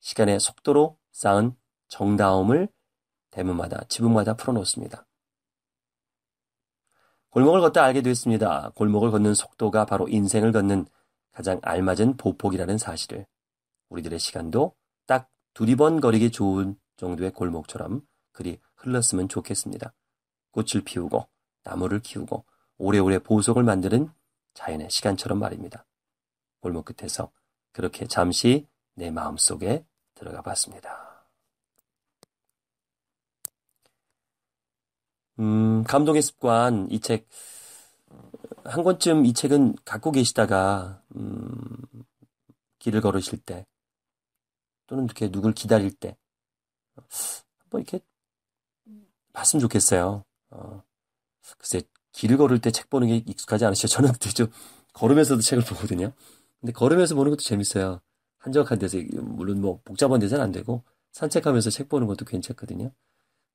시간의 속도로 쌓은 정다움을 대문마다, 지붕마다 풀어놓습니다. 골목을 걷다 알게 됐습니다. 골목을 걷는 속도가 바로 인생을 걷는 가장 알맞은 보폭이라는 사실을. 우리들의 시간도 두리번거리기 좋은 정도의 골목처럼 그리 흘렀으면 좋겠습니다. 꽃을 피우고 나무를 키우고 오래오래 보석을 만드는 자연의 시간처럼 말입니다. 골목 끝에서 그렇게 잠시 내 마음속에 들어가 봤습니다. 음, 감동의 습관 이 책 한 권쯤 이 책은 갖고 계시다가 음, 길을 걸으실 때 또는 이렇게 누굴 기다릴 때 한번 뭐 이렇게 봤으면 좋겠어요. 어, 글쎄 길을 걸을 때 책 보는 게 익숙하지 않으시죠? 저는 그때 좀 걸으면서도 책을 보거든요. 근데 걸으면서 보는 것도 재밌어요. 한적한 데서 물론 뭐 복잡한 데서는 안 되고 산책하면서 책 보는 것도 괜찮거든요.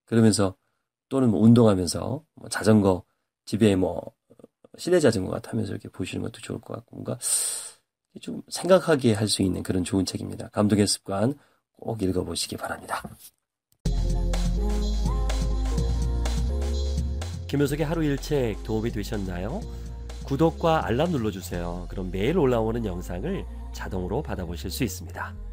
그러면서 또는 뭐 운동하면서 뭐 자전거 집에 뭐시내 자전거 같으면서 이렇게 보시는 것도 좋을 것 같고 뭔가 좀 생각하게 할 수 있는 그런 좋은 책입니다. 감독의 습관 꼭 읽어보시기 바랍니다. 김효석의 하루 일책 도움이 되셨나요? 구독과 알람 눌러주세요. 그럼 매일 올라오는 영상을 자동으로 받아보실 수 있습니다.